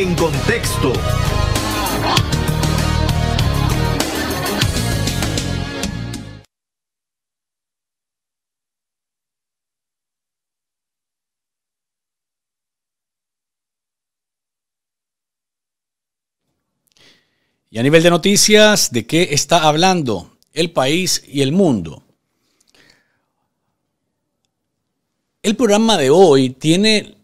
En contexto. Y a nivel de noticias, ¿de qué está hablando el país y el mundo? El programa de hoy tiene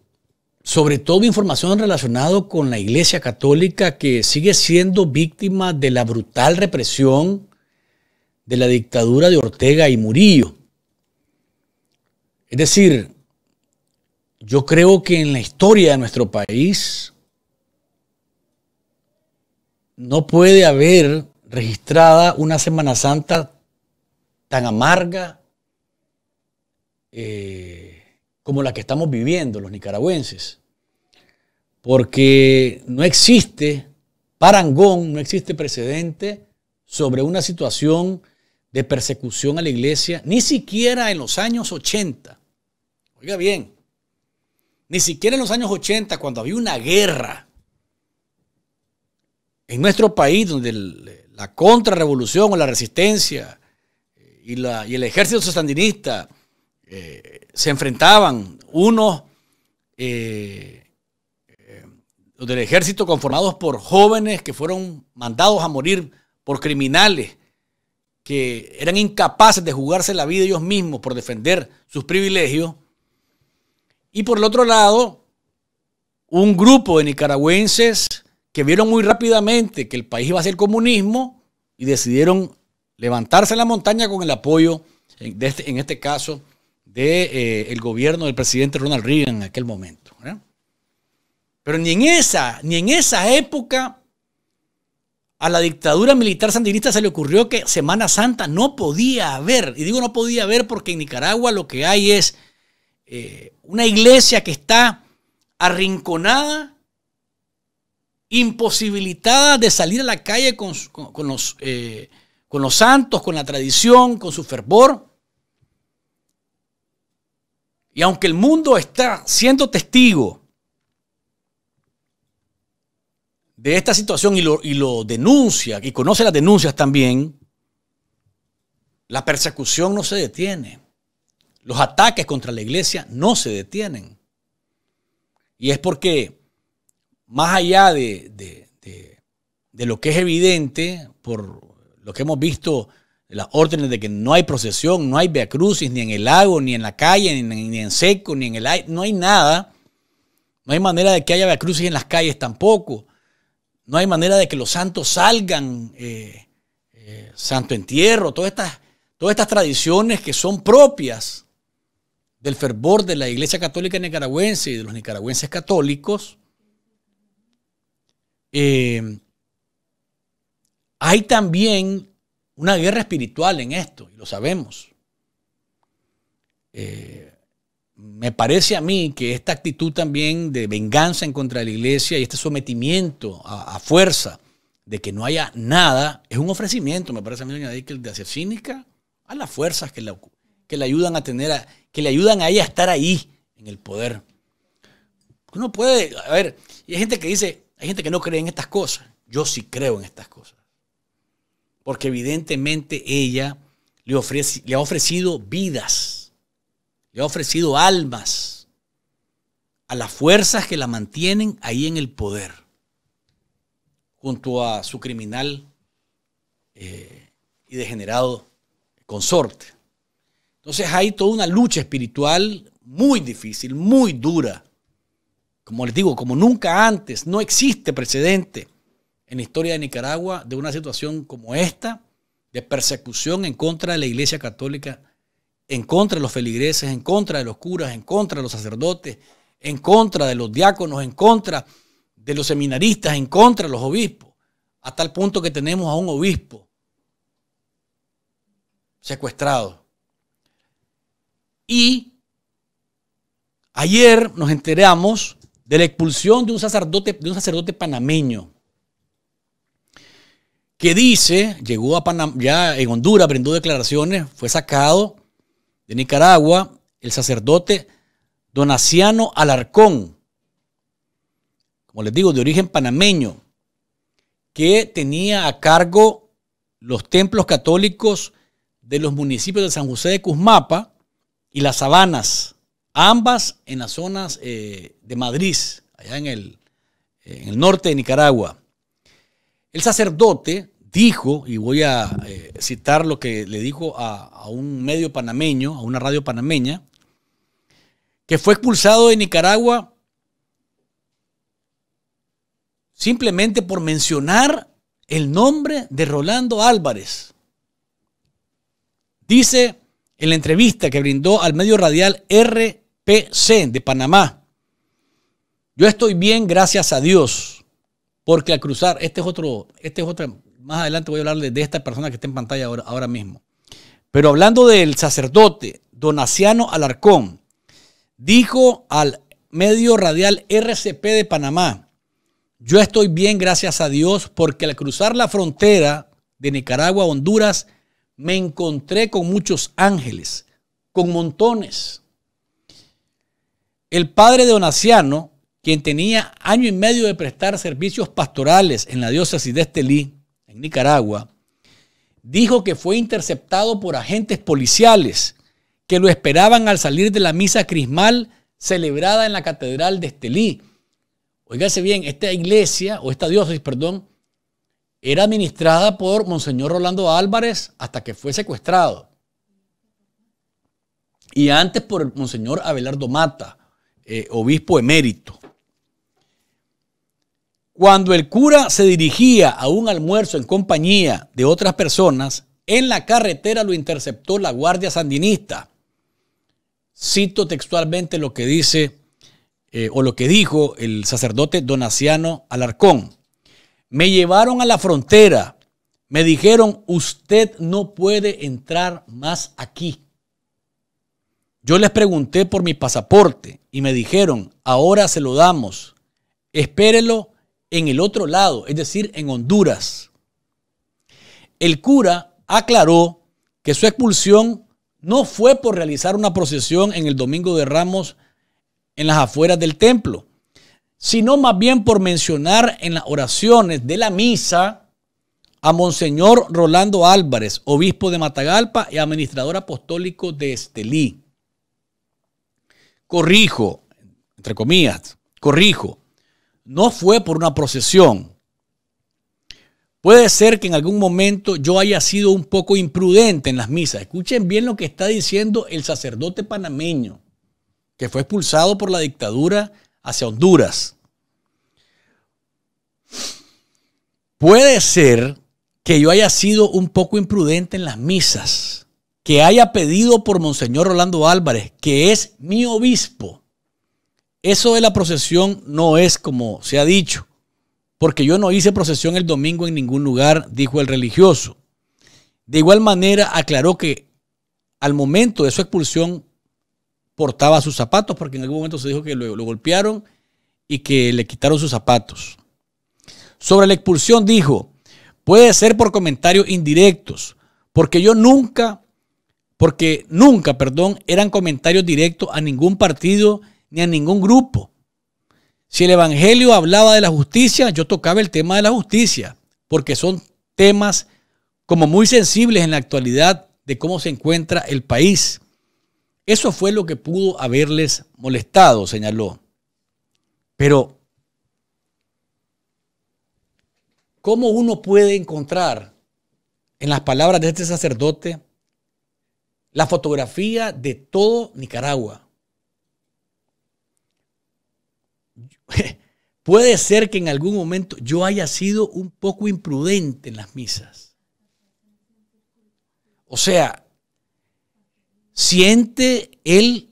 sobre todo información relacionada con la Iglesia Católica que sigue siendo víctima de la brutal represión de la dictadura de Ortega y Murillo. Es decir, yo creo que en la historia de nuestro país no puede haber registrada una Semana Santa tan amarga eh, como la que estamos viviendo los nicaragüenses porque no existe parangón, no existe precedente sobre una situación de persecución a la iglesia, ni siquiera en los años 80. Oiga bien, ni siquiera en los años 80, cuando había una guerra en nuestro país, donde la contrarrevolución o la resistencia eh, y, el ejército sandinista eh, se enfrentaban unos eh, del ejército conformados por jóvenes que fueron mandados a morir por criminales, que eran incapaces de jugarse la vida ellos mismos por defender sus privilegios. Y por el otro lado, un grupo de nicaragüenses que vieron muy rápidamente que el país iba a ser comunismo y decidieron levantarse en la montaña con el apoyo, en, este, en este caso, del de, eh, gobierno del presidente Ronald Reagan en aquel momento. Pero ni en esa, ni en esa época a la dictadura militar sandinista se le ocurrió que Semana Santa no podía haber. Y digo no podía haber porque en Nicaragua lo que hay es eh, una iglesia que está arrinconada, imposibilitada de salir a la calle eh, con los santos, con la tradición, con su fervor. Y aunque el mundo está siendo testigo de esta situación y lo, y lo denuncia, y conoce las denuncias también, la persecución no se detiene. Los ataques contra la iglesia no se detienen. Y es porque, más allá de, lo que es evidente, por lo que hemos visto, las órdenes de que no hay procesión, no hay viacrucis ni en el lago, ni en la calle, ni, en seco, ni en el aire, no hay nada. No hay manera de que haya Crucis en las calles tampoco no hay manera de que los santos salgan, eh, eh, santo entierro, todas estas, todas estas tradiciones que son propias del fervor de la Iglesia Católica Nicaragüense y de los nicaragüenses católicos, eh, hay también una guerra espiritual en esto, y lo sabemos me parece a mí que esta actitud también de venganza en contra de la iglesia y este sometimiento a, fuerza de que no haya nada es un ofrecimiento, me parece a mí, doña de hacer cínica a las fuerzas que le ayudan a tener, que le ayudan a ella a estar ahí en el poder. Uno puede, a ver, y hay gente que dice, hay gente que no cree en estas cosas. Yo sí creo en estas cosas. Porque evidentemente ella le, ofrece, le ha ofrecido vidas le ha ofrecido almas a las fuerzas que la mantienen ahí en el poder, junto a su criminal eh, y degenerado consorte. Entonces hay toda una lucha espiritual muy difícil, muy dura. Como les digo, como nunca antes, no existe precedente en la historia de Nicaragua de una situación como esta, de persecución en contra de la Iglesia Católica en contra de los feligreses, en contra de los curas, en contra de los sacerdotes, en contra de los diáconos, en contra de los seminaristas, en contra de los obispos, hasta tal punto que tenemos a un obispo secuestrado. Y ayer nos enteramos de la expulsión de un sacerdote, de un sacerdote panameño que dice, llegó a Panamá ya en Honduras, brindó declaraciones, fue sacado de Nicaragua, el sacerdote Donaciano Alarcón, como les digo, de origen panameño, que tenía a cargo los templos católicos de los municipios de San José de Cuzmapa y las Sabanas, ambas en las zonas eh, de Madrid, allá en el, eh, en el norte de Nicaragua. El sacerdote dijo, y voy a eh, citar lo que le dijo a, a, un medio panameño, a una radio panameña, que fue expulsado de Nicaragua simplemente por mencionar el nombre de Rolando Álvarez. Dice en la entrevista que brindó al medio radial RPC de Panamá, yo estoy bien gracias a Dios, porque al cruzar, este es otro, este es otro más adelante voy a hablar de esta persona que está en pantalla ahora, mismo. Pero hablando del sacerdote Donaciano Alarcón, dijo al medio radial RCP de Panamá, yo estoy bien gracias a Dios porque al cruzar la frontera de Nicaragua a Honduras me encontré con muchos ángeles, con montones. El padre de Donaciano, quien tenía año y medio de prestar servicios pastorales en la diócesis de Estelí, Nicaragua, dijo que fue interceptado por agentes policiales que lo esperaban al salir de la misa crismal celebrada en la Catedral de Estelí. Oígase bien, esta iglesia, o esta diócesis, perdón, era administrada por Monseñor Rolando Álvarez hasta que fue secuestrado. Y antes por el Monseñor Abelardo Mata, eh, obispo emérito. Cuando el cura se dirigía a un almuerzo en compañía de otras personas, en la carretera lo interceptó la Guardia Sandinista. Cito textualmente lo que dice eh, o lo que dijo el sacerdote Donaciano Alarcón. Me llevaron a la frontera. Me dijeron, usted no puede entrar más aquí. Yo les pregunté por mi pasaporte y me dijeron, ahora se lo damos. Espérelo en el otro lado, es decir, en Honduras. El cura aclaró que su expulsión no fue por realizar una procesión en el Domingo de Ramos en las afueras del templo, sino más bien por mencionar en las oraciones de la misa a Monseñor Rolando Álvarez, obispo de Matagalpa y administrador apostólico de Estelí. Corrijo, entre comillas, corrijo, no fue por una procesión. Puede ser que en algún momento yo haya sido un poco imprudente en las misas. Escuchen bien lo que está diciendo el sacerdote panameño, que fue expulsado por la dictadura hacia Honduras. Puede ser que yo haya sido un poco imprudente en las misas, que haya pedido por Monseñor Rolando Álvarez, que es mi obispo, eso de la procesión no es como se ha dicho, porque yo no hice procesión el domingo en ningún lugar, dijo el religioso. De igual manera aclaró que al momento de su expulsión portaba sus zapatos, porque en algún momento se dijo que lo, golpearon y que le quitaron sus zapatos. Sobre la expulsión dijo, puede ser por comentarios indirectos, porque yo nunca, porque nunca, perdón, eran comentarios directos a ningún partido ni a ningún grupo. Si el Evangelio hablaba de la justicia, yo tocaba el tema de la justicia, porque son temas como muy sensibles en la actualidad de cómo se encuentra el país. Eso fue lo que pudo haberles molestado, señaló. Pero, ¿cómo uno puede encontrar en las palabras de este sacerdote la fotografía de todo Nicaragua? Puede ser que en algún momento yo haya sido un poco imprudente en las misas. O sea, siente él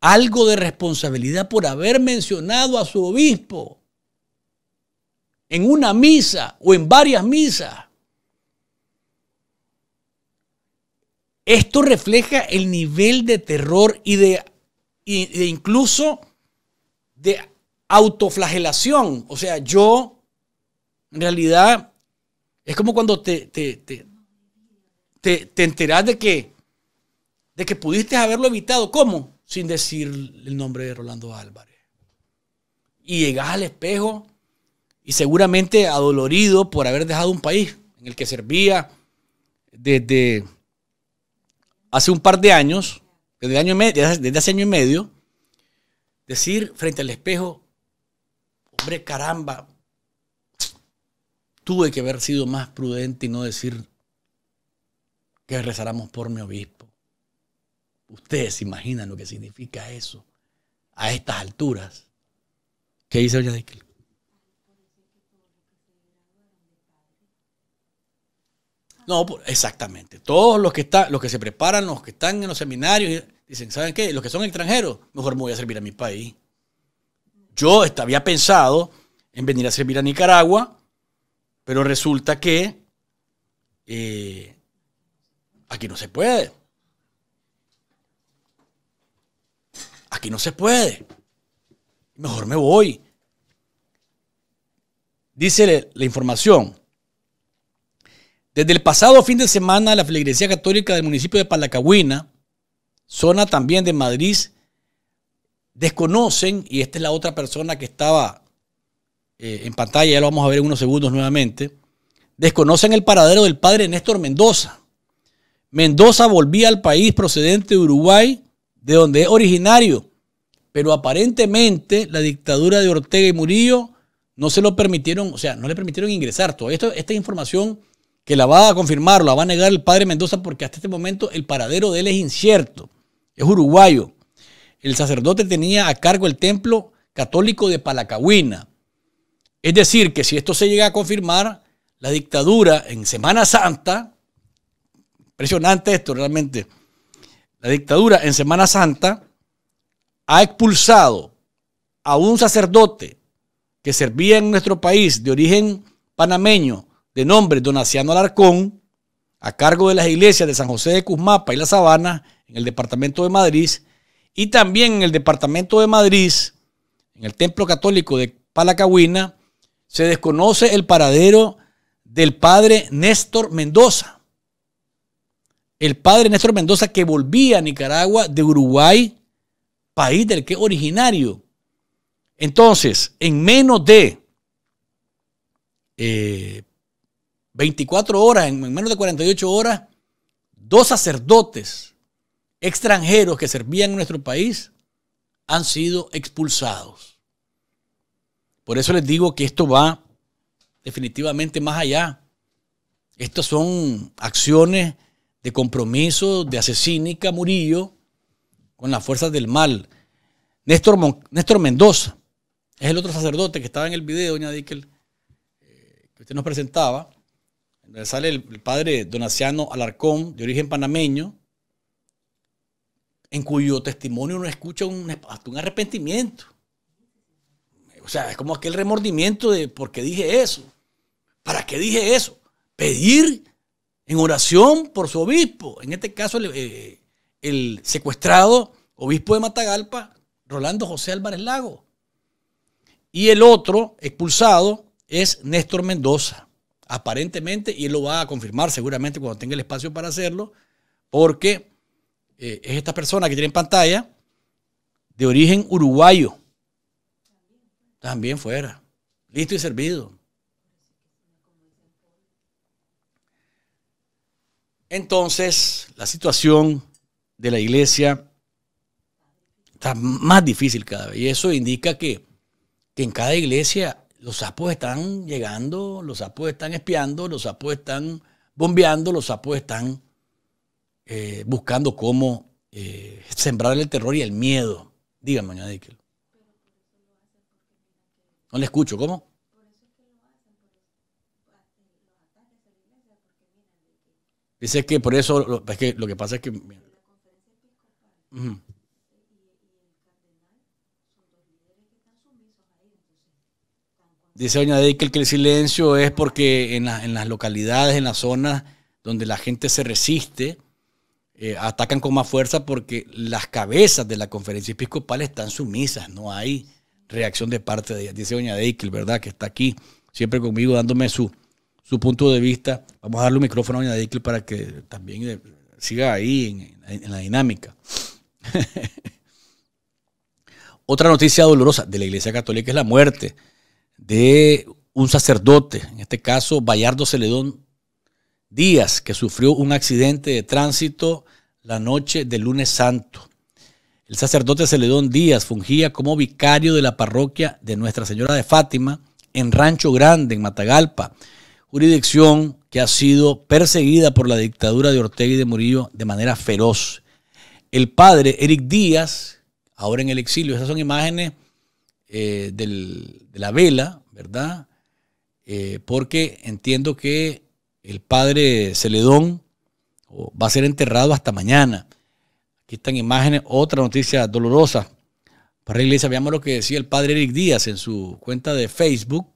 algo de responsabilidad por haber mencionado a su obispo en una misa o en varias misas. Esto refleja el nivel de terror y de, incluso de autoflagelación. O sea, yo, en realidad, es como cuando te, te, enteras de que, de que pudiste haberlo evitado. ¿Cómo? Sin decir el nombre de Rolando Álvarez. Y llegas al espejo y seguramente adolorido por haber dejado un país en el que servía desde hace un par de años, desde, año y desde hace año y medio, decir frente al espejo, Hombre, caramba. Tuve que haber sido más prudente y no decir que rezáramos por mi obispo. Ustedes se imaginan lo que significa eso a estas alturas. ¿Qué dice Olladiquil? No, exactamente. Todos los que, están, los que se preparan, los que están en los seminarios, dicen, ¿saben qué? Los que son extranjeros, mejor me voy a servir a mi país. Yo había pensado en venir a servir a Nicaragua, pero resulta que eh, aquí no se puede. Aquí no se puede. Mejor me voy. Dice la información. Desde el pasado fin de semana, la iglesia Católica del municipio de Palacahuina, zona también de Madrid, desconocen, y esta es la otra persona que estaba eh, en pantalla, ya lo vamos a ver en unos segundos nuevamente, desconocen el paradero del padre Néstor Mendoza. Mendoza volvía al país procedente de Uruguay, de donde es originario, pero aparentemente la dictadura de Ortega y Murillo no se lo permitieron, o sea, no le permitieron ingresar. Todo esto, esta información que la va a confirmar, la va a negar el padre Mendoza, porque hasta este momento el paradero de él es incierto, es uruguayo el sacerdote tenía a cargo el templo católico de Palacahuina. Es decir, que si esto se llega a confirmar, la dictadura en Semana Santa, impresionante esto realmente, la dictadura en Semana Santa ha expulsado a un sacerdote que servía en nuestro país de origen panameño, de nombre Donaciano Alarcón, a cargo de las iglesias de San José de Cuzmapa y La Sabana, en el departamento de Madrid, y también en el departamento de Madrid, en el templo católico de Palacahuina, se desconoce el paradero del padre Néstor Mendoza. El padre Néstor Mendoza que volvía a Nicaragua de Uruguay, país del que es originario. Entonces, en menos de 24 eh, horas, en menos de 48 horas, dos sacerdotes extranjeros que servían en nuestro país han sido expulsados. Por eso les digo que esto va definitivamente más allá. Estas son acciones de compromiso de asesínica Murillo con las fuerzas del mal. Néstor, Mendoza es el otro sacerdote que estaba en el video, doña eh, que usted nos presentaba. sale el, el padre Donaciano Alarcón, de origen panameño, en cuyo testimonio uno escucha un, hasta un arrepentimiento. O sea, es como aquel remordimiento de por qué dije eso, para qué dije eso. Pedir en oración por su obispo, en este caso el, eh, el secuestrado obispo de Matagalpa, Rolando José Álvarez Lago. Y el otro expulsado es Néstor Mendoza, aparentemente, y él lo va a confirmar seguramente cuando tenga el espacio para hacerlo, porque eh, es esta persona que tiene en pantalla, de origen uruguayo. También fuera. Listo y servido. Entonces, la situación de la iglesia está más difícil cada vez. Y eso indica que, que en cada iglesia los sapos están llegando, los sapos están espiando, los sapos están bombeando, los sapos están eh, buscando cómo eh, sembrar el terror y el miedo. Dígame, doña Dickel. No le escucho, ¿cómo? Dice que por eso, lo, que pasa es que... Dice doña Dickel que el silencio es porque en, en las localidades, en las zonas donde la gente se resiste, eh, atacan con más fuerza porque las cabezas de la conferencia episcopal están sumisas, no hay reacción de parte de ellas. Dice doña Deikel, ¿verdad? Que está aquí siempre conmigo dándome su, punto de vista. Vamos a darle un micrófono a doña Deikel para que también eh, siga ahí en, la dinámica. Otra noticia dolorosa de la Iglesia Católica es la muerte de un sacerdote, en este caso Bayardo Celedón Díaz, que sufrió un accidente de tránsito la noche del lunes santo. El sacerdote Celedón Díaz fungía como vicario de la parroquia de Nuestra Señora de Fátima en Rancho Grande, en Matagalpa, jurisdicción que ha sido perseguida por la dictadura de Ortega y de Murillo de manera feroz. El padre Eric Díaz, ahora en el exilio, esas son imágenes eh, de la vela, ¿verdad? Eh, porque entiendo que el padre Celedón va a ser enterrado hasta mañana. Aquí están imágenes, otra noticia dolorosa. Para la iglesia, veamos lo que decía el padre Eric Díaz en su cuenta de Facebook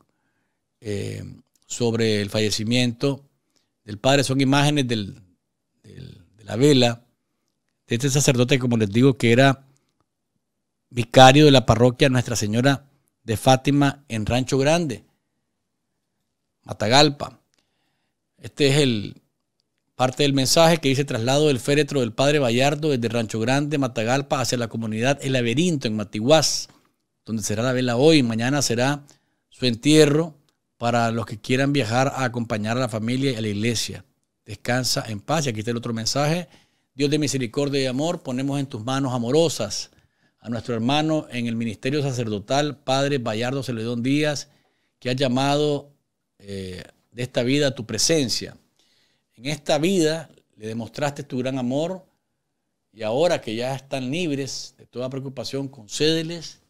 eh, sobre el fallecimiento del padre. Son imágenes de la vela de este sacerdote, como les digo, que era vicario de la parroquia Nuestra Señora de Fátima en Rancho Grande, Matagalpa. Este es el parte del mensaje que dice traslado del féretro del padre Vallardo desde Rancho Grande, Matagalpa, hacia la comunidad El Laberinto en Matihuás, donde será la vela hoy. Mañana será su entierro para los que quieran viajar a acompañar a la familia y a la iglesia. Descansa en paz. Y aquí está el otro mensaje. Dios de misericordia y amor, ponemos en tus manos amorosas a nuestro hermano en el ministerio sacerdotal, Padre Bayardo Celedón Díaz, que ha llamado a... Eh, de esta vida tu presencia. En esta vida le demostraste tu gran amor y ahora que ya están libres de toda preocupación, concédeles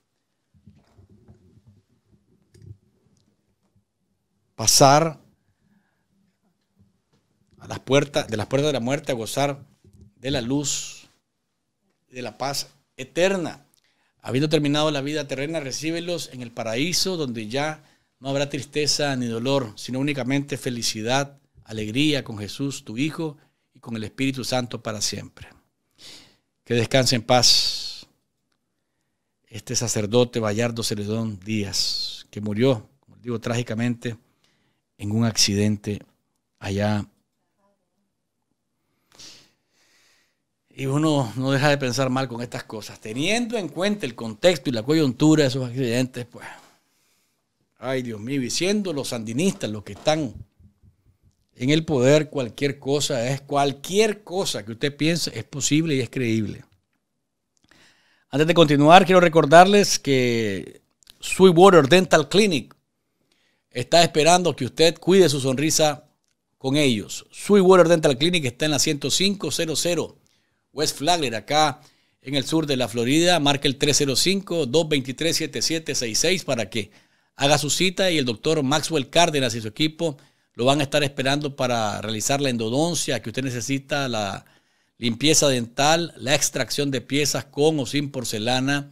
pasar a las puertas, de las puertas de la muerte a gozar de la luz, de la paz eterna. Habiendo terminado la vida terrena, recíbelos en el paraíso donde ya no habrá tristeza ni dolor, sino únicamente felicidad, alegría con Jesús, tu Hijo, y con el Espíritu Santo para siempre. Que descanse en paz este sacerdote Vallardo Ceredón Díaz, que murió, como digo, trágicamente en un accidente allá. Y uno no deja de pensar mal con estas cosas. Teniendo en cuenta el contexto y la coyuntura de esos accidentes, pues Ay, Dios mío, y siendo los sandinistas los que están en el poder, cualquier cosa es cualquier cosa que usted piense es posible y es creíble. Antes de continuar, quiero recordarles que Sweetwater Dental Clinic está esperando que usted cuide su sonrisa con ellos. Sweetwater Dental Clinic está en la 10500 West Flagler, acá en el sur de la Florida. marque el 305-223-7766 para que haga su cita y el doctor Maxwell Cárdenas y su equipo lo van a estar esperando para realizar la endodoncia que usted necesita, la limpieza dental, la extracción de piezas con o sin porcelana.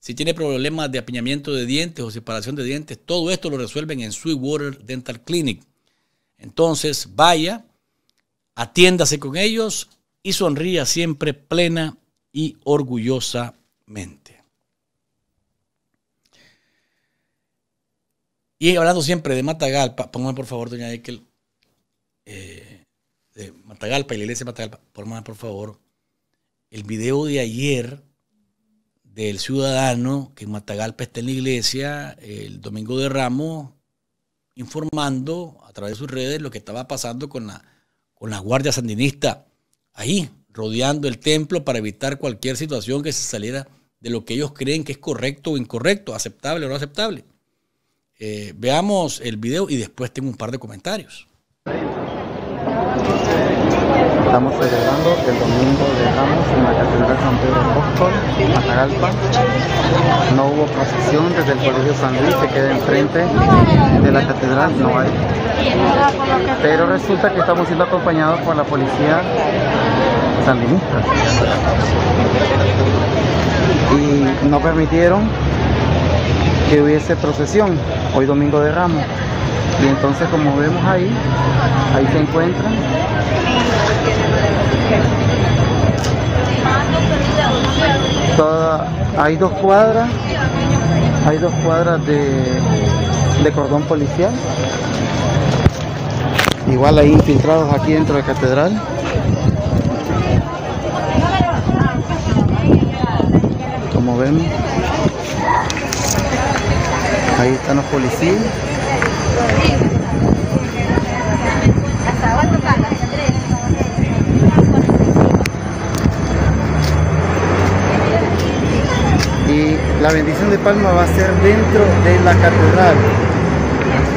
Si tiene problemas de apiñamiento de dientes o separación de dientes, todo esto lo resuelven en Sweetwater Dental Clinic. Entonces, vaya, atiéndase con ellos y sonría siempre plena y orgullosamente. Y hablando siempre de Matagalpa, póngame por favor, doña Ekel, eh, de Matagalpa y la iglesia de Matagalpa, póngame por favor el video de ayer del ciudadano que en Matagalpa está en la iglesia el domingo de Ramos, informando a través de sus redes lo que estaba pasando con la, con la guardia sandinista ahí, rodeando el templo para evitar cualquier situación que se saliera de lo que ellos creen que es correcto o incorrecto, aceptable o no aceptable. Eh, veamos el video y después tengo un par de comentarios. Estamos celebrando el domingo de Ramos en la Catedral San Pedro Apóstol, en Matagalpa. No hubo procesión desde el Colegio San Luis, que queda enfrente de la Catedral, no hay. Pero resulta que estamos siendo acompañados por la policía sandinista. Y no permitieron que hubiese procesión hoy domingo de Ramos. Y entonces como vemos ahí, ahí se encuentran. hay dos cuadras, hay dos cuadras de, de cordón policial. Igual hay infiltrados aquí dentro de la catedral. Como vemos. Ahí están los policías. Y la bendición de palma va a ser dentro de la catedral.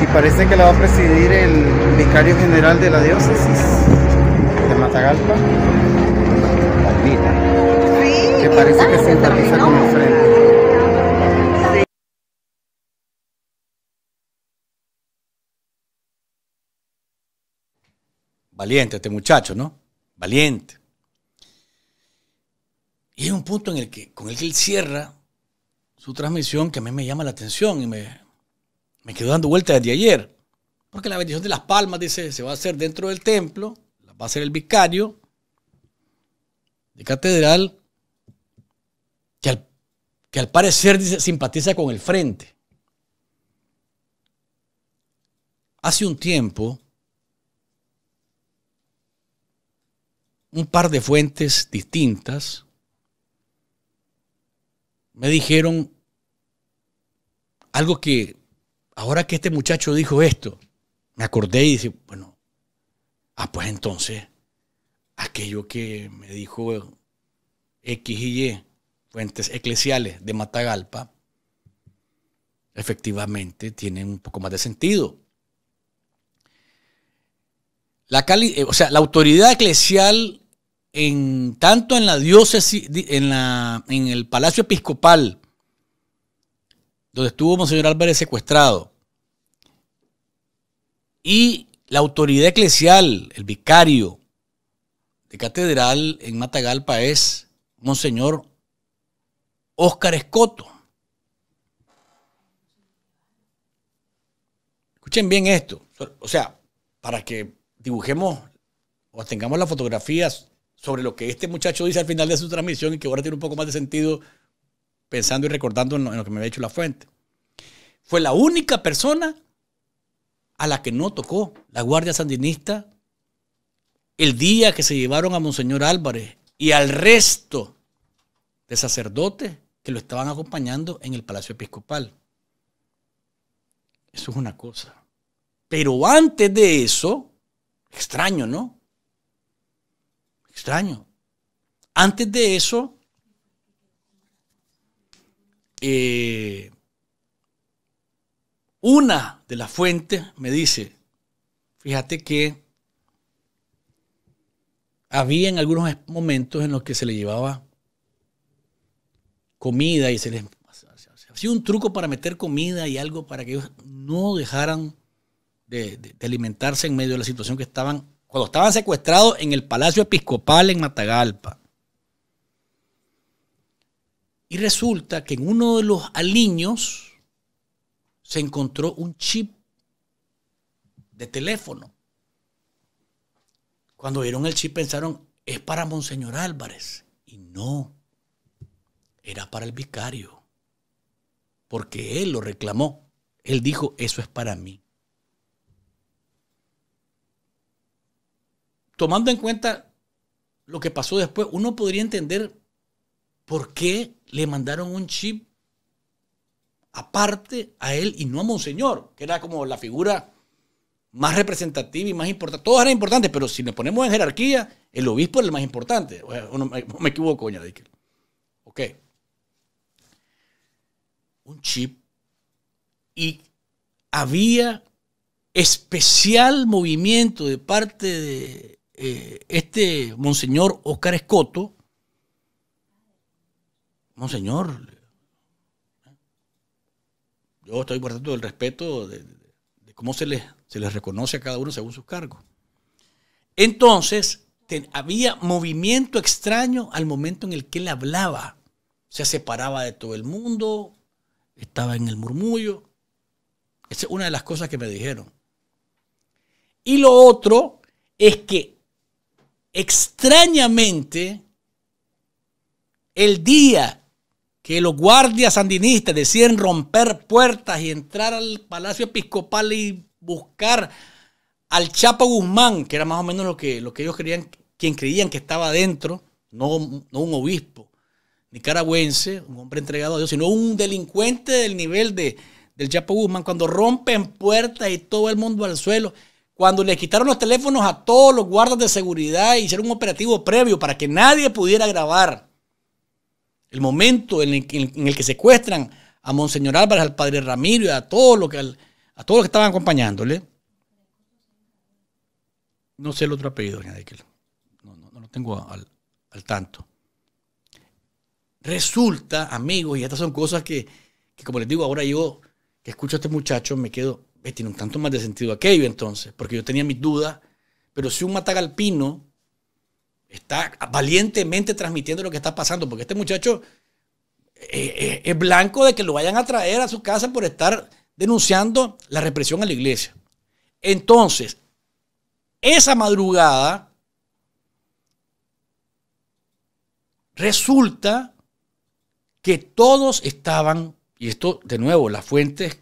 Y parece que la va a presidir el vicario general de la diócesis de Matagalpa, vida. que parece que sienta con el frente. Valiente este muchacho, ¿no? Valiente. Y es un punto en el que, con el que él cierra su transmisión que a mí me llama la atención y me, me quedó dando vueltas desde ayer. Porque la bendición de las palmas, dice, se va a hacer dentro del templo, la va a ser el vicario de catedral, que al, parecer simpatiza con el frente. Hace un tiempo, un par de fuentes distintas me dijeron algo que ahora que este muchacho dijo esto, me acordé y dije, bueno, ah, pues entonces aquello que me dijo X y Y, fuentes eclesiales de Matagalpa, efectivamente tiene un poco más de sentido. La, eh, o sea, la autoridad eclesial en, tanto en la diócesis, en, en el Palacio Episcopal, donde estuvo Monseñor Álvarez secuestrado, y la autoridad eclesial, el vicario de catedral en Matagalpa es Monseñor Óscar Escoto. Escuchen bien esto, o sea, para que dibujemos o tengamos las fotografías sobre lo que este muchacho dice al final de su transmisión y que ahora tiene un poco más de sentido pensando y recordando en lo, que me había hecho la fuente. Fue la única persona a la que no tocó la Guardia Sandinista el día que se llevaron a Monseñor Álvarez y al resto de sacerdotes que lo estaban acompañando en el Palacio Episcopal. Eso es una cosa. Pero antes de eso, extraño, ¿no? Extraño. Antes de eso, eh, una de las fuentes me dice, fíjate que había en algunos momentos en los que se le llevaba comida y se les hacía un truco para meter comida y algo para que ellos no dejaran de alimentarse en medio de la situación que estaban cuando estaban secuestrados en el Palacio Episcopal en Matagalpa. Y resulta que en uno de los aliños se encontró un chip de teléfono. Cuando vieron el chip pensaron, es para Monseñor Álvarez. Y no, era para el vicario. Porque él lo reclamó. Él dijo, eso es para mí. tomando en cuenta lo que pasó después, uno podría entender por qué le mandaron un chip aparte a él y no a Monseñor, que era como la figura más representativa y más importante. Todos eran importantes, pero si nos ponemos en jerarquía, el obispo era el más importante. O me, equivoco, coña, Ok. Un chip. Y había especial movimiento de parte de eh, este monseñor Oscar Escoto, monseñor, yo estoy guardando el respeto de, cómo se les, se reconoce a cada uno según sus cargos. Entonces, había movimiento extraño al momento en el que él hablaba. Se separaba de todo el mundo, estaba en el murmullo. Esa es una de las cosas que me dijeron. Y lo otro es que extrañamente, el día que los guardias sandinistas deciden romper puertas y entrar al Palacio Episcopal y buscar al Chapo Guzmán, que era más o menos lo que, lo que ellos creían, quien creían que estaba dentro, no, no un obispo nicaragüense, un hombre entregado a Dios, sino un delincuente del nivel de, del Chapo Guzmán, cuando rompen puertas y todo el mundo al suelo cuando le quitaron los teléfonos a todos los guardas de seguridad e hicieron un operativo previo para que nadie pudiera grabar el momento en el, que secuestran a Monseñor Álvarez, al padre Ramiro y a todos los que, a que estaban acompañándole. No sé el otro apellido, doña No, lo tengo al, tanto. Resulta, amigos, y estas son cosas que, que, como les digo, ahora yo que escucho a este muchacho me quedo tiene un tanto más de sentido aquello entonces, porque yo tenía mis dudas, pero si un matagalpino está valientemente transmitiendo lo que está pasando, porque este muchacho eh, eh, es blanco de que lo vayan a traer a su casa por estar denunciando la represión a la iglesia. Entonces, esa madrugada resulta que todos estaban, y esto de nuevo, las fuentes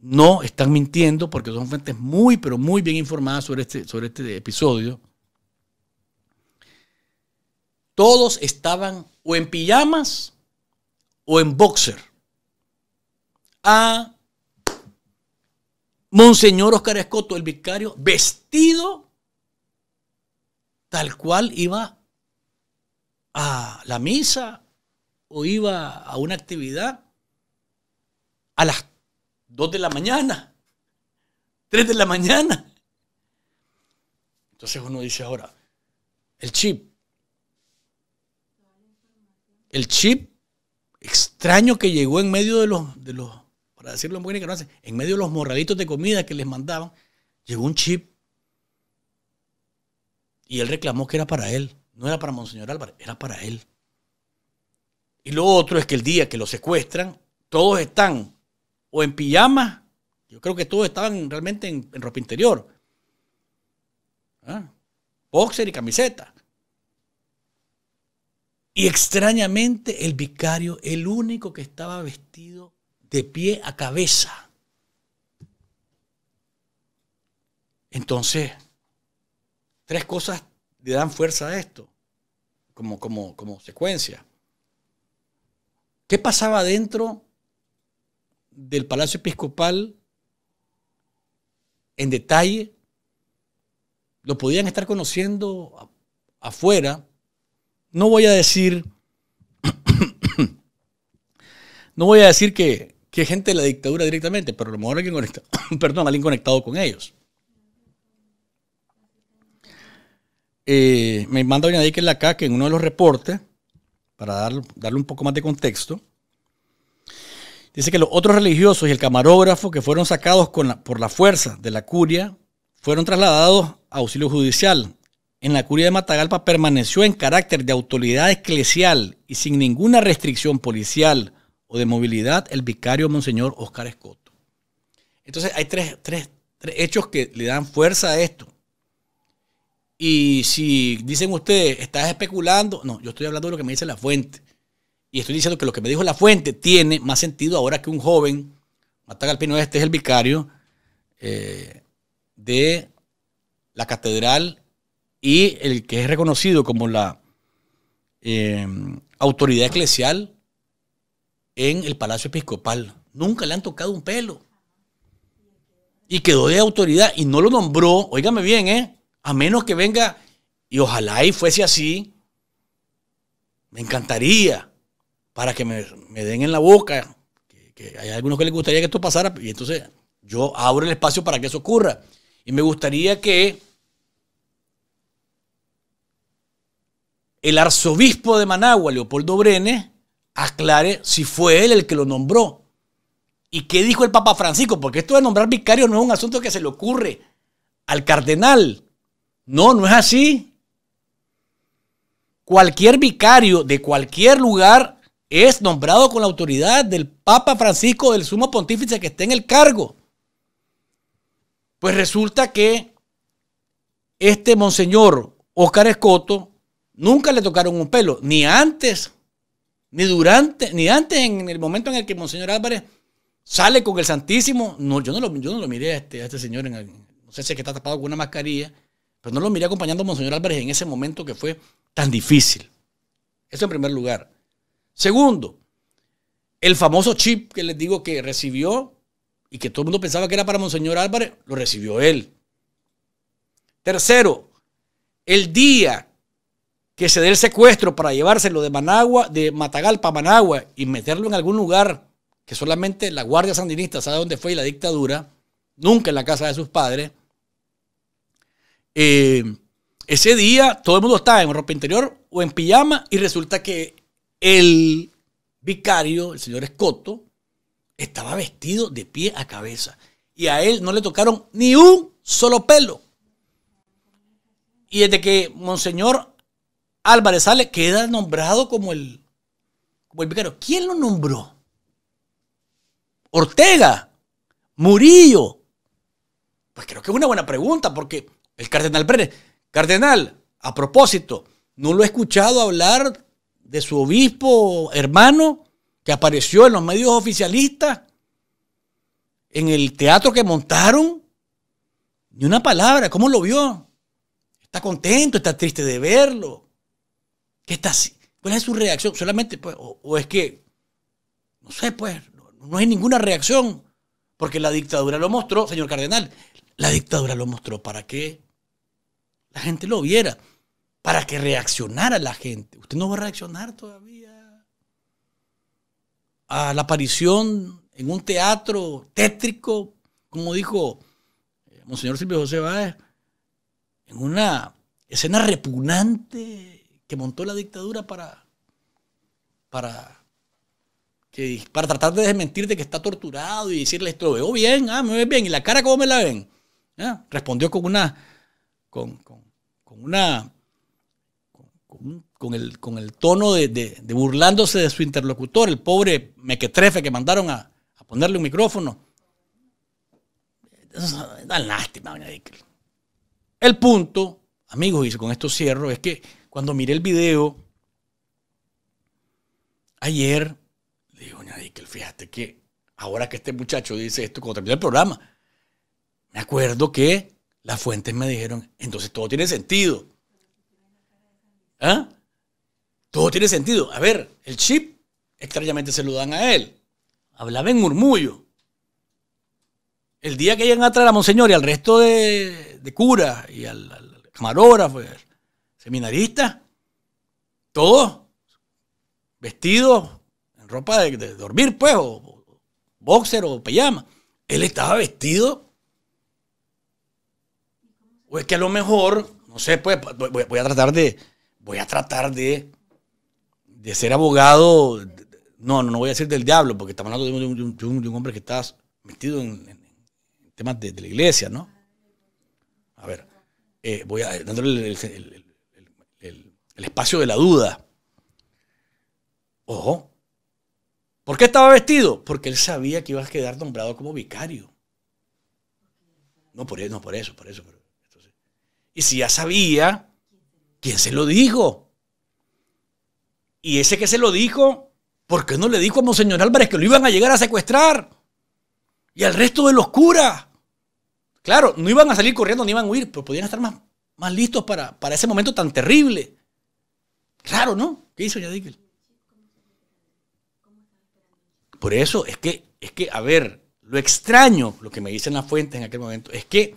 no están mintiendo porque son fuentes muy, pero muy bien informadas sobre este, sobre este episodio. Todos estaban o en pijamas o en boxer. A Monseñor Oscar Escoto, el vicario, vestido tal cual iba a la misa o iba a una actividad a las 2 de la mañana, 3 de la mañana. Entonces uno dice ahora, el chip, el chip extraño que llegó en medio de los, para decirlo en buen que no en medio de los morraditos de comida que les mandaban, llegó un chip y él reclamó que era para él, no era para Monseñor Álvarez, era para él. Y lo otro es que el día que lo secuestran, todos están o en pijama. Yo creo que todos estaban realmente en, ropa interior. ¿Ah? Boxer y camiseta. Y extrañamente el vicario, el único que estaba vestido de pie a cabeza. Entonces, tres cosas le dan fuerza a esto, como, como, como secuencia. ¿Qué pasaba dentro del Palacio Episcopal en detalle, lo podían estar conociendo afuera. No voy a decir, no voy a decir que, que gente de la dictadura directamente, pero a lo mejor alguien conectado, perdón, alguien conectado con ellos. Eh, me manda la la que en uno de los reportes, para dar, darle un poco más de contexto, Dice que los otros religiosos y el camarógrafo que fueron sacados por la fuerza de la curia fueron trasladados a auxilio judicial. En la curia de Matagalpa permaneció en carácter de autoridad eclesial y sin ninguna restricción policial o de movilidad el vicario Monseñor Oscar Escoto. Entonces hay tres, tres hechos que le dan fuerza a esto. Y si dicen ustedes, estás especulando, no, yo estoy hablando de lo que me dice la fuente. Y estoy diciendo que lo que me dijo la fuente tiene más sentido ahora que un joven, Matagalpino este es el vicario eh, de la catedral y el que es reconocido como la eh, autoridad eclesial en el Palacio Episcopal. Nunca le han tocado un pelo. Y quedó de autoridad y no lo nombró, óigame bien, eh, A menos que venga, y ojalá y fuese así, me encantaría para que me, den en la boca, que, que, hay algunos que les gustaría que esto pasara, y entonces yo abro el espacio para que eso ocurra. Y me gustaría que el arzobispo de Managua, Leopoldo Brenes, aclare si fue él el que lo nombró. ¿Y qué dijo el Papa Francisco? Porque esto de nombrar vicario no es un asunto que se le ocurre al cardenal. No, no es así. Cualquier vicario de cualquier lugar es nombrado con la autoridad del Papa Francisco, del Sumo Pontífice que está en el cargo. Pues resulta que este monseñor Oscar Escoto nunca le tocaron un pelo, ni antes, ni durante, ni antes en el momento en el que monseñor Álvarez sale con el Santísimo. No, yo no lo, yo miré a este, este señor, no sé si que está tapado con una mascarilla, pero no lo miré acompañando a monseñor Álvarez en ese momento que fue tan difícil. Eso en primer lugar. Segundo, el famoso chip que les digo que recibió y que todo el mundo pensaba que era para Monseñor Álvarez, lo recibió él. Tercero, el día que se dé el secuestro para llevárselo de Managua, de Matagalpa a Managua y meterlo en algún lugar que solamente la Guardia Sandinista sabe dónde fue y la dictadura, nunca en la casa de sus padres. Eh, ese día todo el mundo está en ropa interior o en pijama y resulta que el vicario, el señor Escoto, estaba vestido de pie a cabeza. Y a él no le tocaron ni un solo pelo. Y desde que Monseñor Álvarez sale, queda nombrado como el, como vicario. ¿Quién lo nombró? Ortega, Murillo. Pues creo que es una buena pregunta, porque el cardenal Pérez, cardenal, a propósito, no lo he escuchado hablar de su obispo hermano que apareció en los medios oficialistas, en el teatro que montaron, ni una palabra. ¿Cómo lo vio? ¿Está contento? ¿Está triste de verlo? ¿Qué está, ¿Cuál es su reacción? Solamente, pues, o, es que, no sé, pues, no, no hay ninguna reacción, porque la dictadura lo mostró, señor cardenal, la dictadura lo mostró para que la gente lo viera para que reaccionara la gente. Usted no va a reaccionar todavía a la aparición en un teatro tétrico, como dijo eh, Monseñor Silvio José Báez, en una escena repugnante que montó la dictadura para, para, que, para tratar de desmentir de que está torturado y decirle, lo veo bien, ah, me ves bien, y la cara cómo me la ven. ¿Ah? Respondió con una, con una con el, con el tono de, burlándose de su interlocutor, el pobre mequetrefe que mandaron a, ponerle un micrófono. lástima, doña El punto, amigos, y con esto cierro, es que cuando miré el video ayer, le digo, doña Dickel, fíjate que ahora que este muchacho dice esto, cuando terminó el programa, me acuerdo que las fuentes me dijeron, entonces todo tiene sentido. ¿Ah? Todo tiene sentido. A ver, el chip extrañamente se lo dan a él. Hablaba en murmullo. El día que llegan a traer a Monseñor y al resto de, curas y al, al camarógrafo, seminarista, todos vestidos en ropa de, dormir, pues, o, o boxer o pijama. Él estaba vestido o es que a lo mejor, no sé, pues voy a tratar de, voy a tratar de, ser abogado. No, no, voy a decir del diablo, porque estamos hablando de un, hombre que está metido en, temas de, la iglesia, ¿no? A ver, eh, voy a dándole el, espacio de la duda. Ojo, ¿Por qué estaba vestido? Porque él sabía que iba a quedar nombrado como vicario. No por eso, no por eso, por eso. y si ya sabía, ¿Quién se lo dijo? Y ese que se lo dijo, ¿por qué no le dijo a Monseñor Álvarez que lo iban a llegar a secuestrar? Y al resto de los curas. Claro, no iban a salir corriendo, ni iban a huir, pero podían estar más, más listos para, ese momento tan terrible. Claro, ¿no? ¿Qué hizo Yadikel? Por eso es que, es que, a ver, lo extraño, lo que me dicen las fuentes en aquel momento, es que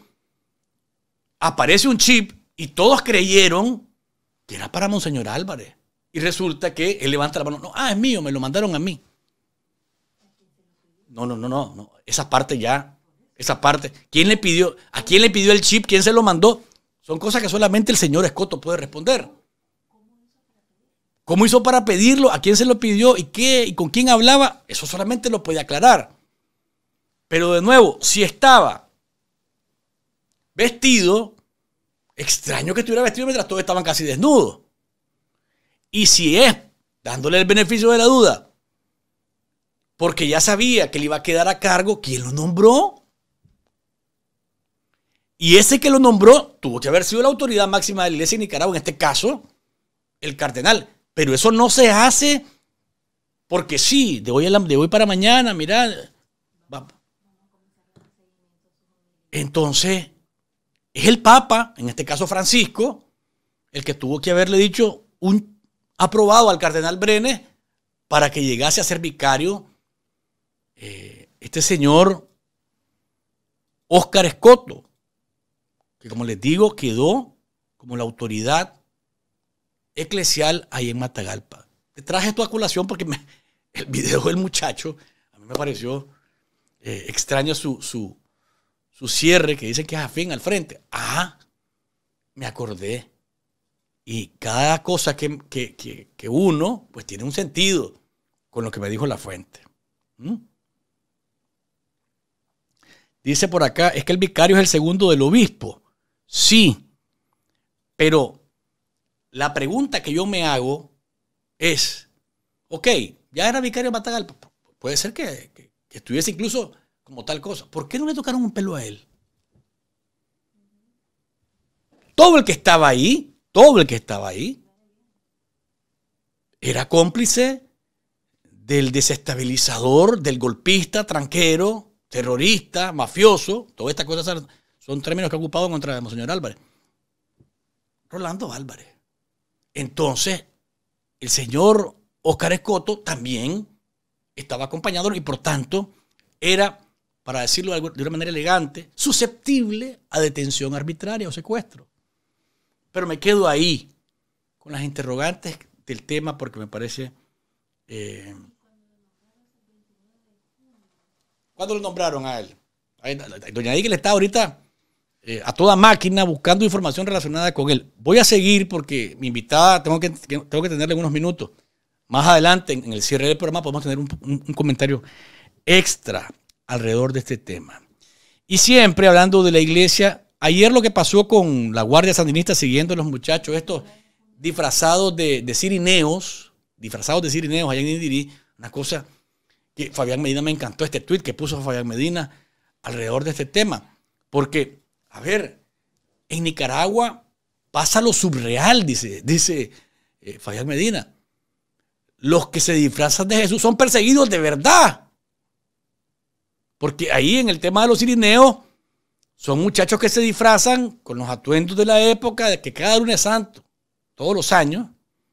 aparece un chip y todos creyeron que era para Monseñor Álvarez. Y resulta que él levanta la mano, no, ah, es mío, me lo mandaron a mí. No, no, no, no, no. esa parte ya, esa parte. ¿Quién le pidió, a quién le pidió el chip? ¿Quién se lo mandó? Son cosas que solamente el señor Escoto puede responder. ¿Cómo hizo para pedirlo? ¿A quién se lo pidió? ¿Y qué? ¿Y con quién hablaba? Eso solamente lo puede aclarar. Pero de nuevo, si estaba vestido Extraño que estuviera vestido mientras todos estaban casi desnudos. Y si es, dándole el beneficio de la duda, porque ya sabía que le iba a quedar a cargo, ¿quién lo nombró? Y ese que lo nombró tuvo que haber sido la autoridad máxima de la iglesia de Nicaragua, en este caso, el cardenal. Pero eso no se hace porque sí, de hoy, a de hoy para mañana, mirá. Entonces, es el Papa, en este caso Francisco, el que tuvo que haberle dicho un aprobado al cardenal Brenes para que llegase a ser vicario eh, este señor Oscar Escoto, que como les digo quedó como la autoridad eclesial ahí en Matagalpa. Te traje tu a porque el video del muchacho a mí me pareció eh, extraño su, su cierre que dice que es afín al frente. Ah, me acordé. Y cada cosa que, uno, pues tiene un sentido con lo que me dijo la fuente. ¿Mm? Dice por acá, es que el vicario es el segundo del obispo. Sí, pero la pregunta que yo me hago es, ok, ya era vicario de Matagalpa, puede ser que, estuviese incluso como tal cosa. ¿Por qué no le tocaron un pelo a él? Todo el que estaba ahí, todo el que estaba ahí, era cómplice del desestabilizador, del golpista, tranquero, terrorista, mafioso. Todas estas cosas son términos que ha ocupado contra el señor Álvarez. Rolando Álvarez. Entonces, el señor Oscar Escoto también estaba acompañado y por tanto era para decirlo de una manera elegante, susceptible a detención arbitraria o secuestro. Pero me quedo ahí con las interrogantes del tema porque me parece... Eh, ¿Cuándo lo nombraron a él? Doña Díaz está ahorita eh, a toda máquina buscando información relacionada con él. Voy a seguir porque mi invitada tengo que, tengo que tenerle unos minutos. Más adelante, en el cierre del programa, podemos tener un comentario extra alrededor de este tema. Y siempre hablando de la iglesia, ayer lo que pasó con la Guardia Sandinista siguiendo a los muchachos, estos disfrazados de, de cirineos, disfrazados de sirineos allá en Indirí, una cosa que Fabián Medina me encantó este tweet que puso Fabián Medina alrededor de este tema. Porque, a ver, en Nicaragua pasa lo subreal, dice, dice eh, Fabián Medina. Los que se disfrazan de Jesús son perseguidos de verdad. Porque ahí en el tema de los sirineos son muchachos que se disfrazan con los atuendos de la época, de que cada lunes santo, todos los años,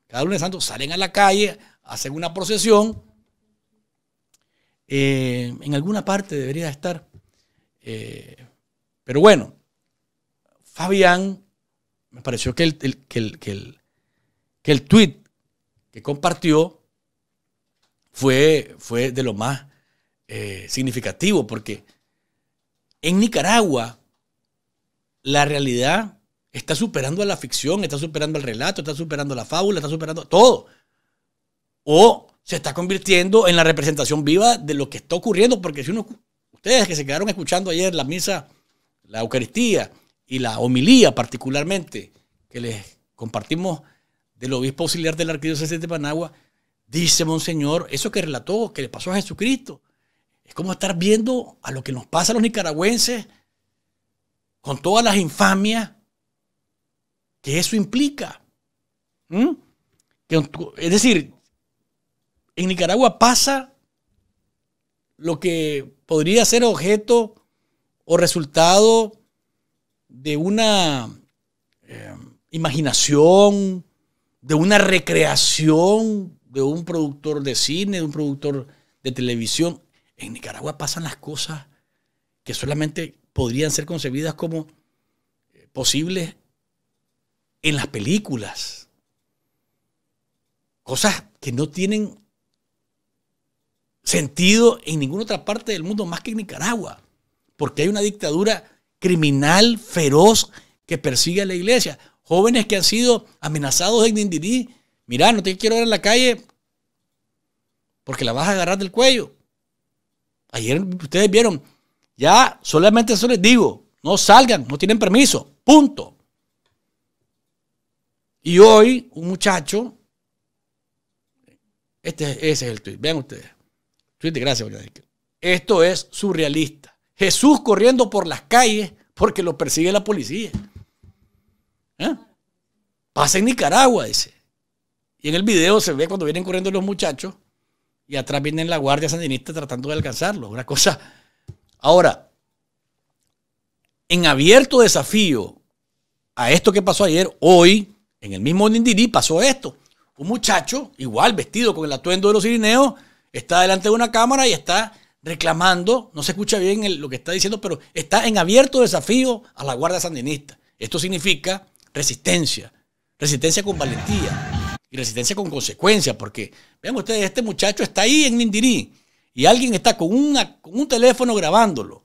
cada lunes santo salen a la calle, hacen una procesión. Eh, en alguna parte debería estar. Eh, pero bueno, Fabián, me pareció que el, el, que, el, el tweet que compartió fue, fue de lo más eh, significativo, porque en Nicaragua la realidad está superando a la ficción, está superando al relato, está superando a la fábula, está superando todo. O se está convirtiendo en la representación viva de lo que está ocurriendo, porque si uno, ustedes que se quedaron escuchando ayer la misa, la Eucaristía y la homilía particularmente que les compartimos del obispo auxiliar del la arquidiócesis de Panagua, dice Monseñor, eso que relató, que le pasó a Jesucristo, es como estar viendo a lo que nos pasa a los nicaragüenses con todas las infamias que eso implica. es decir, en Nicaragua pasa lo que podría ser objeto o resultado de una em, imaginación, de una recreación de un productor de cine, de un productor de televisión en Nicaragua pasan las cosas que solamente podrían ser concebidas como eh, posibles en las películas. Cosas que no tienen sentido en ninguna otra parte del mundo más que en Nicaragua, porque hay una dictadura criminal feroz que persigue a la iglesia. Jóvenes que han sido amenazados en Nindirí mira no te quiero ver en la calle porque la vas a agarrar del cuello. Ayer ustedes vieron, ya solamente eso les digo, no salgan, no tienen permiso, punto. Y hoy un muchacho, este, ese es el tweet, vean ustedes. Tweet de gracias, Esto es surrealista. Jesús corriendo por las calles porque lo persigue la policía. ¿Eh? Pasa en Nicaragua, ese. Y en el video se ve cuando vienen corriendo los muchachos y atrás viene la Guardia Sandinista tratando de alcanzarlo. Una cosa. Ahora, en abierto desafío a esto que pasó ayer, hoy, en el mismo Nindirí pasó esto. Un muchacho, igual vestido con el atuendo de los sirineos, está delante de una cámara y está reclamando, no se escucha bien lo que está diciendo, pero está en abierto desafío a la Guardia Sandinista. Esto significa resistencia, resistencia con valentía resistencia con consecuencia, porque vean ustedes, este muchacho está ahí en Nindirí y alguien está con, una, con un teléfono grabándolo.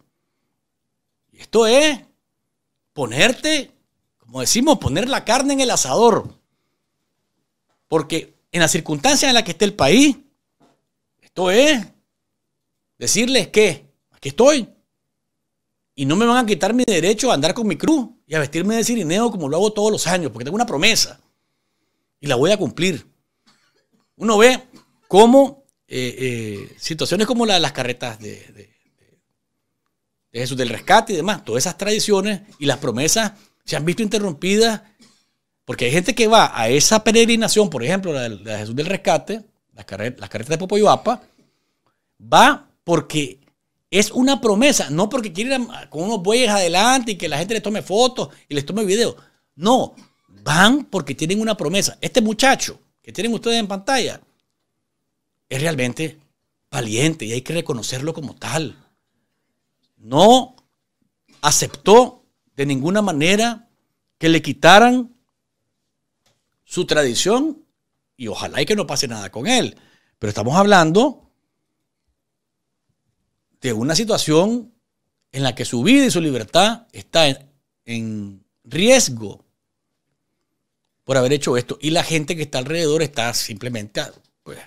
Y esto es ponerte, como decimos, poner la carne en el asador. Porque en las circunstancias en las que esté el país, esto es decirles que aquí estoy y no me van a quitar mi derecho a andar con mi cruz y a vestirme de sirineo como lo hago todos los años, porque tengo una promesa y la voy a cumplir. Uno ve cómo eh, eh, situaciones como la, las carretas de, Jesús del Rescate y demás, todas esas tradiciones y las promesas se han visto interrumpidas porque hay gente que va a esa peregrinación, por ejemplo, la de, Jesús del Rescate, las, carretas de Popoyuapa, va porque es una promesa, no porque quieren con unos bueyes adelante y que la gente le tome fotos y les tome videos. No, Van porque tienen una promesa. Este muchacho que tienen ustedes en pantalla es realmente valiente y hay que reconocerlo como tal. No aceptó de ninguna manera que le quitaran su tradición y ojalá y que no pase nada con él. Pero estamos hablando de una situación en la que su vida y su libertad está en, en riesgo por haber hecho esto. Y la gente que está alrededor está simplemente pues,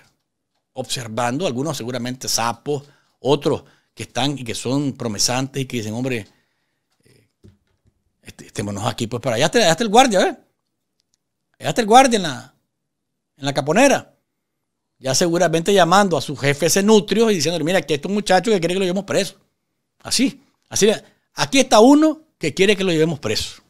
observando, algunos seguramente sapos, otros que están y que son promesantes y que dicen, hombre, eh, este, estémonos aquí, pues para allá está, el guardia, ¿eh? Allá está el guardia en la, en la caponera. Ya seguramente llamando a su jefe nutrios y diciéndole, mira, aquí está un muchacho que quiere que lo llevemos preso. Así, así. Aquí está uno que quiere que lo llevemos preso.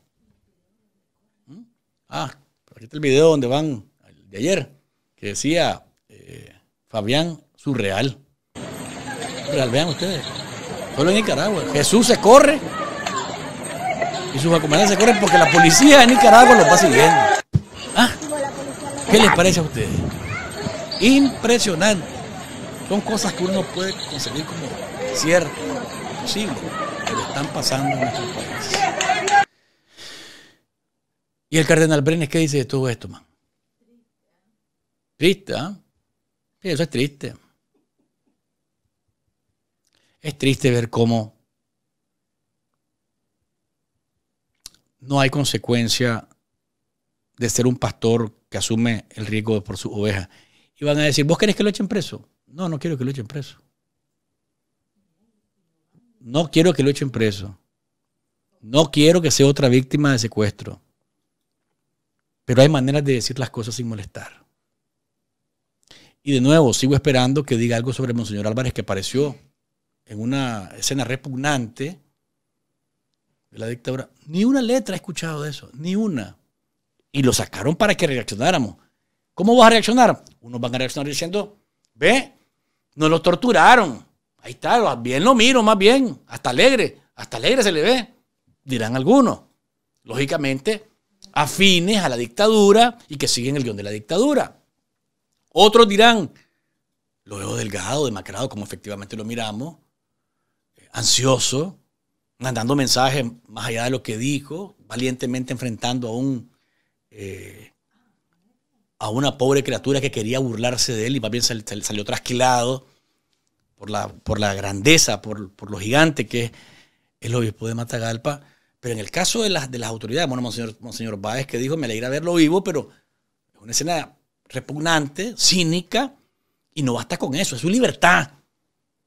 ¿Mm? Ah, aquí está el video donde van, de ayer, que decía eh, Fabián Surreal. Surreal, vean ustedes. Solo en Nicaragua. Jesús se corre. Y sus acompañantes se corren porque la policía de Nicaragua los va siguiendo. Ah, ¿Qué les parece a ustedes? Impresionante. Son cosas que uno puede conseguir como cierto, posible, pero están pasando en nuestro país. ¿Y el cardenal Brenes qué dice de todo esto, man? Triste, ¿ah? Eso es triste. Es triste ver cómo no hay consecuencia de ser un pastor que asume el riesgo por sus ovejas. Y van a decir, ¿vos querés que lo echen preso? No, no quiero que lo echen preso. No quiero que lo echen preso. No quiero que sea otra víctima de secuestro. Pero hay maneras de decir las cosas sin molestar. Y de nuevo, sigo esperando que diga algo sobre Monseñor Álvarez, que apareció en una escena repugnante de la dictadura. Ni una letra he escuchado de eso, ni una. Y lo sacaron para que reaccionáramos. ¿Cómo vas a reaccionar? Unos van a reaccionar diciendo, ve, nos lo torturaron. Ahí está, bien lo miro, más bien. Hasta alegre, hasta alegre se le ve. Dirán algunos. Lógicamente, afines a la dictadura y que siguen el guión de la dictadura. Otros dirán, lo veo delgado, demacrado, como efectivamente lo miramos, eh, ansioso, mandando mensajes más allá de lo que dijo, valientemente enfrentando a un... Eh, a una pobre criatura que quería burlarse de él y más bien salió trasquilado por la, por la grandeza, por, por, lo gigante que es el obispo de Matagalpa. Pero en el caso de las, de las autoridades, bueno, Monseñor, Báez que dijo, me alegra verlo vivo, pero es una escena repugnante, cínica, y no basta con eso, es su libertad,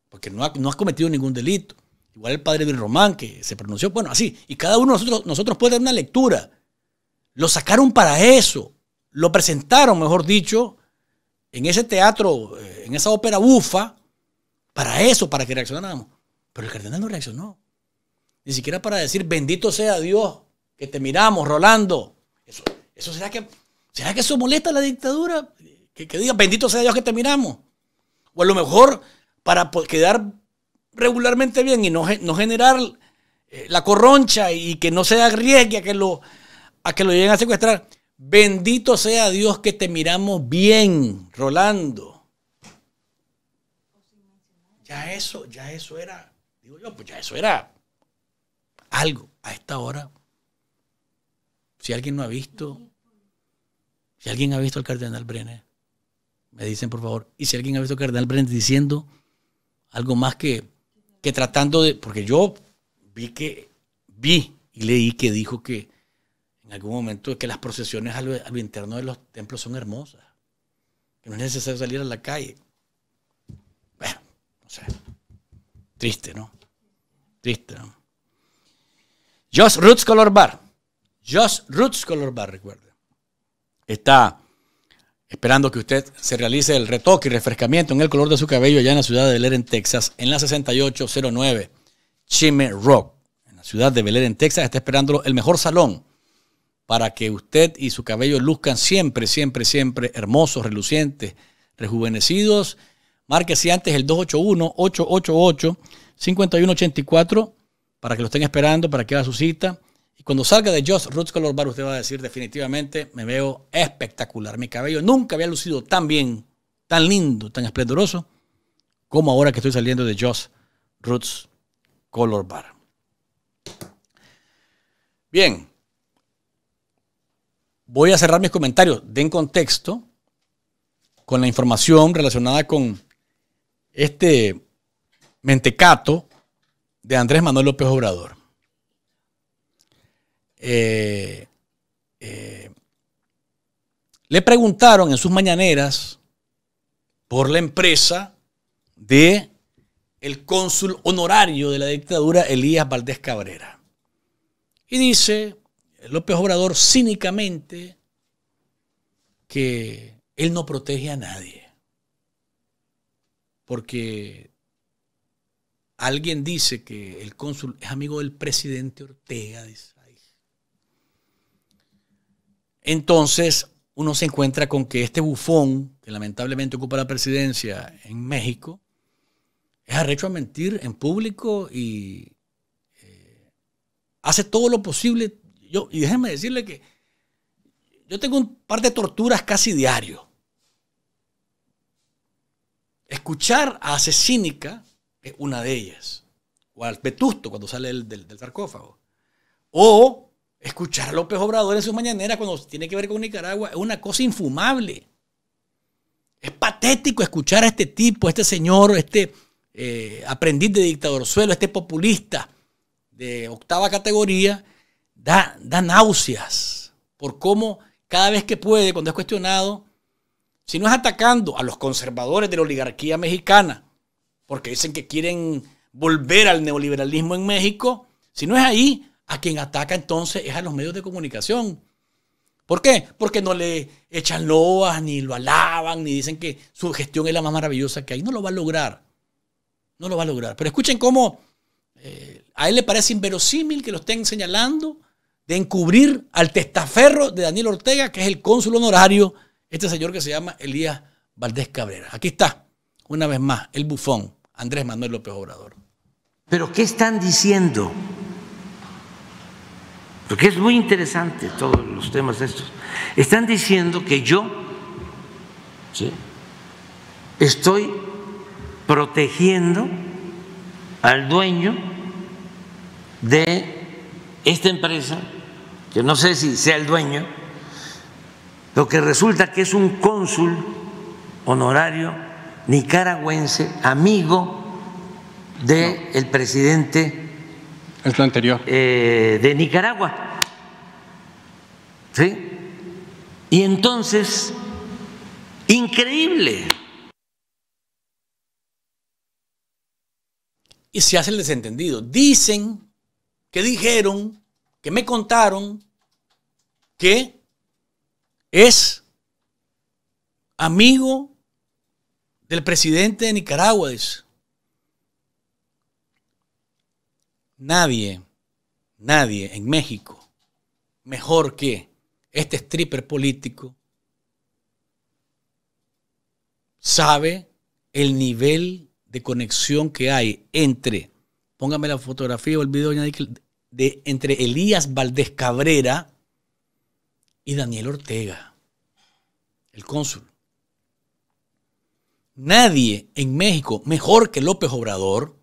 porque no ha, cometido ningún delito. Igual el padre Bill Román, que se pronunció, bueno, así, y cada uno de nosotros, nosotros puede dar una lectura. Lo sacaron para eso, lo presentaron, mejor dicho, en ese teatro, eh, en esa ópera bufa, para eso, para que reaccionáramos. Pero el cardenal no reaccionó. Ni siquiera para decir, bendito sea Dios, que te miramos, Rolando. Eso, será que que eso molesta a la dictadura. Que, diga, bendito sea Dios que te miramos. O a lo mejor, para quedar regularmente bien y no, no generar eh, la corroncha y que no se arriesgue a que lo, a que lo lleguen a secuestrar. Bendito sea Dios que te miramos bien, Rolando. Ya eso, ya eso era, digo yo, pues ya eso era algo a esta hora. Si alguien no ha visto, si alguien ha visto al cardenal Brenner, me dicen por favor, y si alguien ha visto al cardenal Brenner diciendo algo más que, tratando de, porque yo vi que, vi y leí que dijo que en algún momento que las procesiones al lo, interno de los templos son hermosas, que no es necesario salir a la calle. Bueno, no sé, triste, ¿no? Triste, ¿no? Just Roots Color Bar. Just Roots Color Bar, recuerde. Está esperando que usted se realice el retoque y refrescamiento en el color de su cabello allá en la ciudad de Bel Texas, en la 6809 Chime Rock, en la ciudad de Bel Texas. Está esperándolo el mejor salón para que usted y su cabello luzcan siempre, siempre, siempre hermosos, relucientes, rejuvenecidos. Márquese antes el 281-888-5184 para que lo estén esperando, para que haga su cita. Y cuando salga de Just Roots Color Bar, usted va a decir definitivamente, me veo espectacular. Mi cabello nunca había lucido tan bien, tan lindo, tan esplendoroso, como ahora que estoy saliendo de Just Roots Color Bar. Bien. Voy a cerrar mis comentarios. Den contexto con la información relacionada con este mentecato de Andrés Manuel López Obrador. Eh, eh, le preguntaron en sus mañaneras por la empresa de el cónsul honorario de la dictadura Elías Valdés Cabrera. Y dice López Obrador cínicamente que él no protege a nadie, porque Alguien dice que el cónsul es amigo del presidente Ortega. Entonces uno se encuentra con que este bufón, que lamentablemente ocupa la presidencia en México, es arrecho a mentir en público y eh, hace todo lo posible. Yo, y déjenme decirle que yo tengo un par de torturas casi diario. Escuchar a Asesínica una de ellas. O al Petusto cuando sale del, sarcófago. O escuchar a López Obrador en su mañaneras cuando tiene que ver con Nicaragua es una cosa infumable. Es patético escuchar a este tipo, este señor, este eh, aprendiz de dictador suelo, este populista de octava categoría, da, da náuseas por cómo cada vez que puede, cuando es cuestionado, si no es atacando a los conservadores de la oligarquía mexicana, porque dicen que quieren volver al neoliberalismo en México, si no es ahí, a quien ataca entonces es a los medios de comunicación. ¿Por qué? Porque no le echan loas, ni lo alaban, ni dicen que su gestión es la más maravillosa que hay. No lo va a lograr. No lo va a lograr. Pero escuchen cómo eh, a él le parece inverosímil que lo estén señalando de encubrir al testaferro de Daniel Ortega, que es el cónsul honorario, este señor que se llama Elías Valdés Cabrera. Aquí está, una vez más, el bufón. Andrés Manuel López Obrador. ¿Pero qué están diciendo? Porque es muy interesante todos los temas estos. Están diciendo que yo ¿sí? estoy protegiendo al dueño de esta empresa, que no sé si sea el dueño, lo que resulta que es un cónsul honorario nicaragüense, amigo del de presidente anterior. Eh, de Nicaragua. ¿Sí? Y entonces, increíble. Y se hace el desentendido. Dicen que dijeron, que me contaron que es amigo del presidente de Nicaragua, es Nadie, nadie en México mejor que este stripper político sabe el nivel de conexión que hay entre, póngame la fotografía o el video, de, entre Elías Valdés Cabrera y Daniel Ortega, el cónsul. Nadie en México, mejor que López Obrador,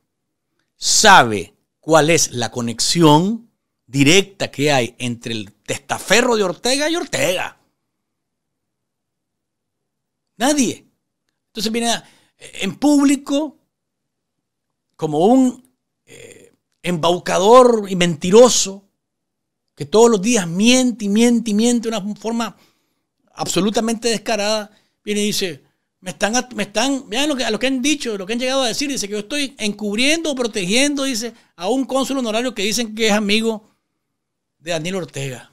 sabe cuál es la conexión directa que hay entre el testaferro de Ortega y Ortega. Nadie. Entonces viene en público como un eh, embaucador y mentiroso que todos los días miente y miente y miente de una forma absolutamente descarada. Viene y dice, me están, me están, vean lo que, a lo que han dicho, lo que han llegado a decir. Dice que yo estoy encubriendo protegiendo, dice, a un cónsul honorario que dicen que es amigo de Daniel Ortega.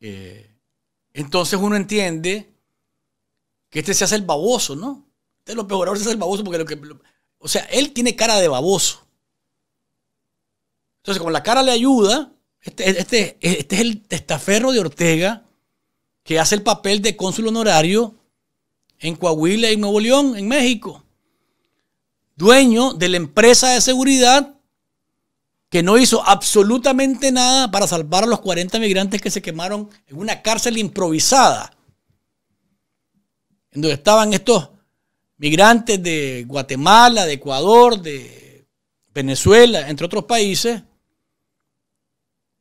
Eh, entonces uno entiende que este se hace el baboso, ¿no? Este es lo peor, ahora se hace el baboso porque lo que... o sea, él tiene cara de baboso. Entonces, como la cara le ayuda, este, este, este, es el testaferro de Ortega que hace el papel de cónsul honorario en Coahuila y Nuevo León, en México. Dueño de la empresa de seguridad que no hizo absolutamente nada para salvar a los 40 migrantes que se quemaron en una cárcel improvisada, en donde estaban estos migrantes de Guatemala, de Ecuador, de Venezuela, entre otros países,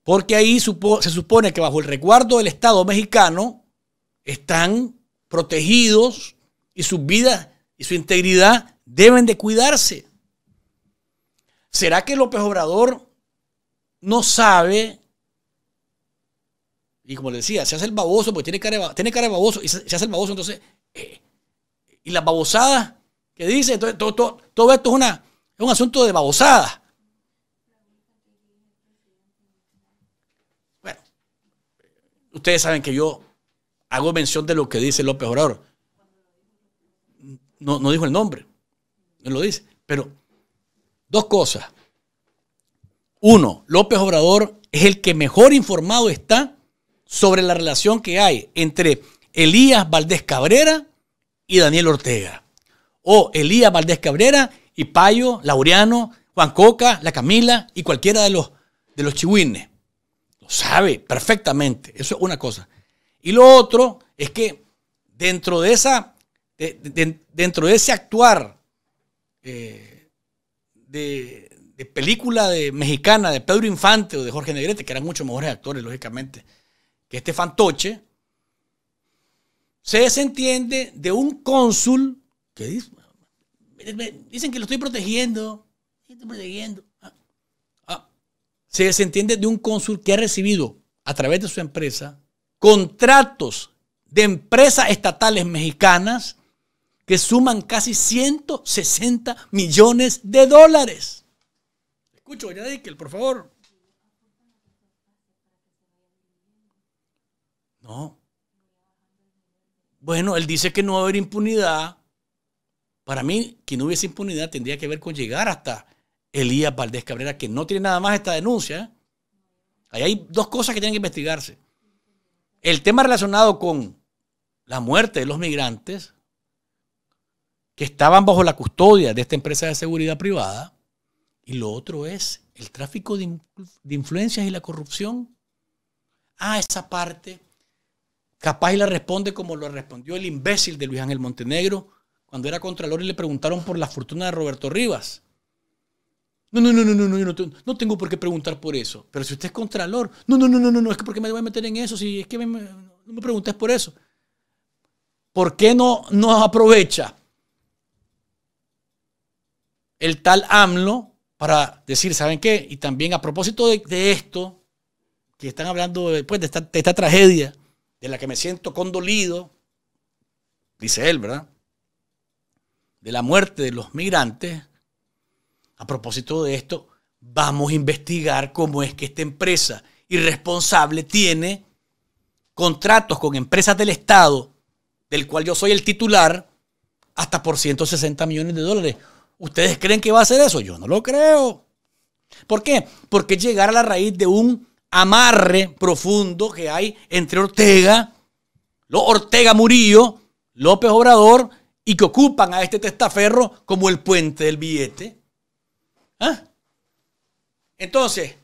porque ahí se supone que bajo el recuerdo del Estado mexicano están protegidos y sus vidas y su integridad deben de cuidarse. ¿Será que López Obrador no sabe? Y como le decía, se hace el baboso, porque tiene cara de, tiene baboso, y se, hace el baboso, entonces... Eh, y las babosadas que dice, entonces todo, esto es, es un asunto de babosadas. Ustedes saben que yo hago mención de lo que dice López Obrador. No, no dijo el nombre, no lo dice. Pero dos cosas. Uno, López Obrador es el que mejor informado está sobre la relación que hay entre Elías Valdés Cabrera y Daniel Ortega. O Elías Valdés Cabrera y Payo, Laureano, Juan Coca, La Camila y cualquiera de los, de los chihuines sabe perfectamente. Eso es una cosa. Y lo otro es que dentro de esa, dentro de ese actuar eh, de, película de mexicana de Pedro Infante o de Jorge Negrete, que eran mucho mejores actores, lógicamente, que este fantoche, se desentiende de un cónsul que dicen que lo estoy protegiendo, estoy protegiendo se desentiende de un cónsul que ha recibido a través de su empresa contratos de empresas estatales mexicanas que suman casi 160 millones de dólares. Escucho, ya Dickel, por favor. No. Bueno, él dice que no va a haber impunidad. Para mí, que no hubiese impunidad tendría que ver con llegar hasta Elías Valdés Cabrera, que no tiene nada más esta denuncia. Ahí hay dos cosas que tienen que investigarse. El tema relacionado con la muerte de los migrantes que estaban bajo la custodia de esta empresa de seguridad privada. Y lo otro es el tráfico de, influencias y la corrupción. Ah, esa parte capaz y la responde como lo respondió el imbécil de Luis Ángel Montenegro cuando era contralor y le preguntaron por la fortuna de Roberto Rivas. No, no, no, no, no, no, no, tengo por qué preguntar por eso. Pero si usted es contralor, no, no, no, no, no, no, es que porque me voy a meter en eso, si es que me, no me preguntes por eso. ¿Por qué no nos aprovecha el tal AMLO para decir, ¿saben qué? Y también a propósito de, esto, que están hablando después de pues, de esta tragedia, de la que me siento condolido, dice él, ¿verdad? De la muerte de los migrantes, a propósito de esto, vamos a investigar cómo es que esta empresa irresponsable tiene contratos con empresas del Estado, del cual yo soy el titular, hasta por 160 millones de dólares. ¿Ustedes creen que va a hacer eso? Yo no lo creo. ¿Por qué? Porque llegar a la raíz de un amarre profundo que hay entre Ortega, lo Ortega Murillo, López Obrador, y que ocupan a este testaferro como el puente del billete. ¿Ah? Entonces,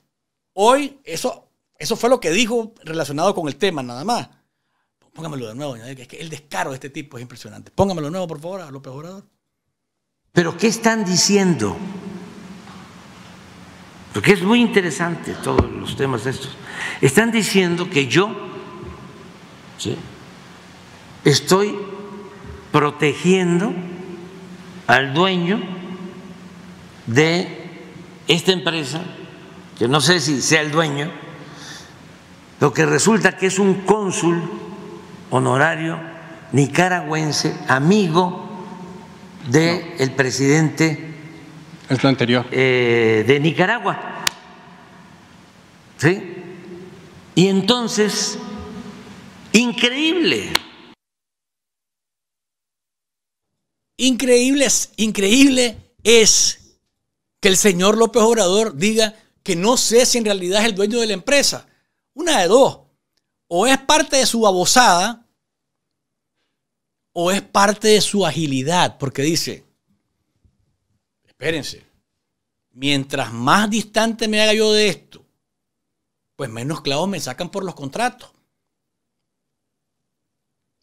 hoy eso, eso fue lo que dijo relacionado con el tema, nada más. Póngamelo de nuevo, el descaro de este tipo es impresionante. Póngamelo de nuevo, por favor, a López Obrador. ¿Pero qué están diciendo? Porque es muy interesante todos los temas estos. Están diciendo que yo estoy protegiendo al dueño de esta empresa, que no sé si sea el dueño, lo que resulta que es un cónsul honorario nicaragüense, amigo del presidente anterior. Eh, de Nicaragua. ¿Sí? Y entonces, increíble. Increíble increíble es que el señor López Obrador diga que no sé si en realidad es el dueño de la empresa. Una de dos. O es parte de su abosada, o es parte de su agilidad, porque dice, espérense, mientras más distante me haga yo de esto, pues menos clavos me sacan por los contratos.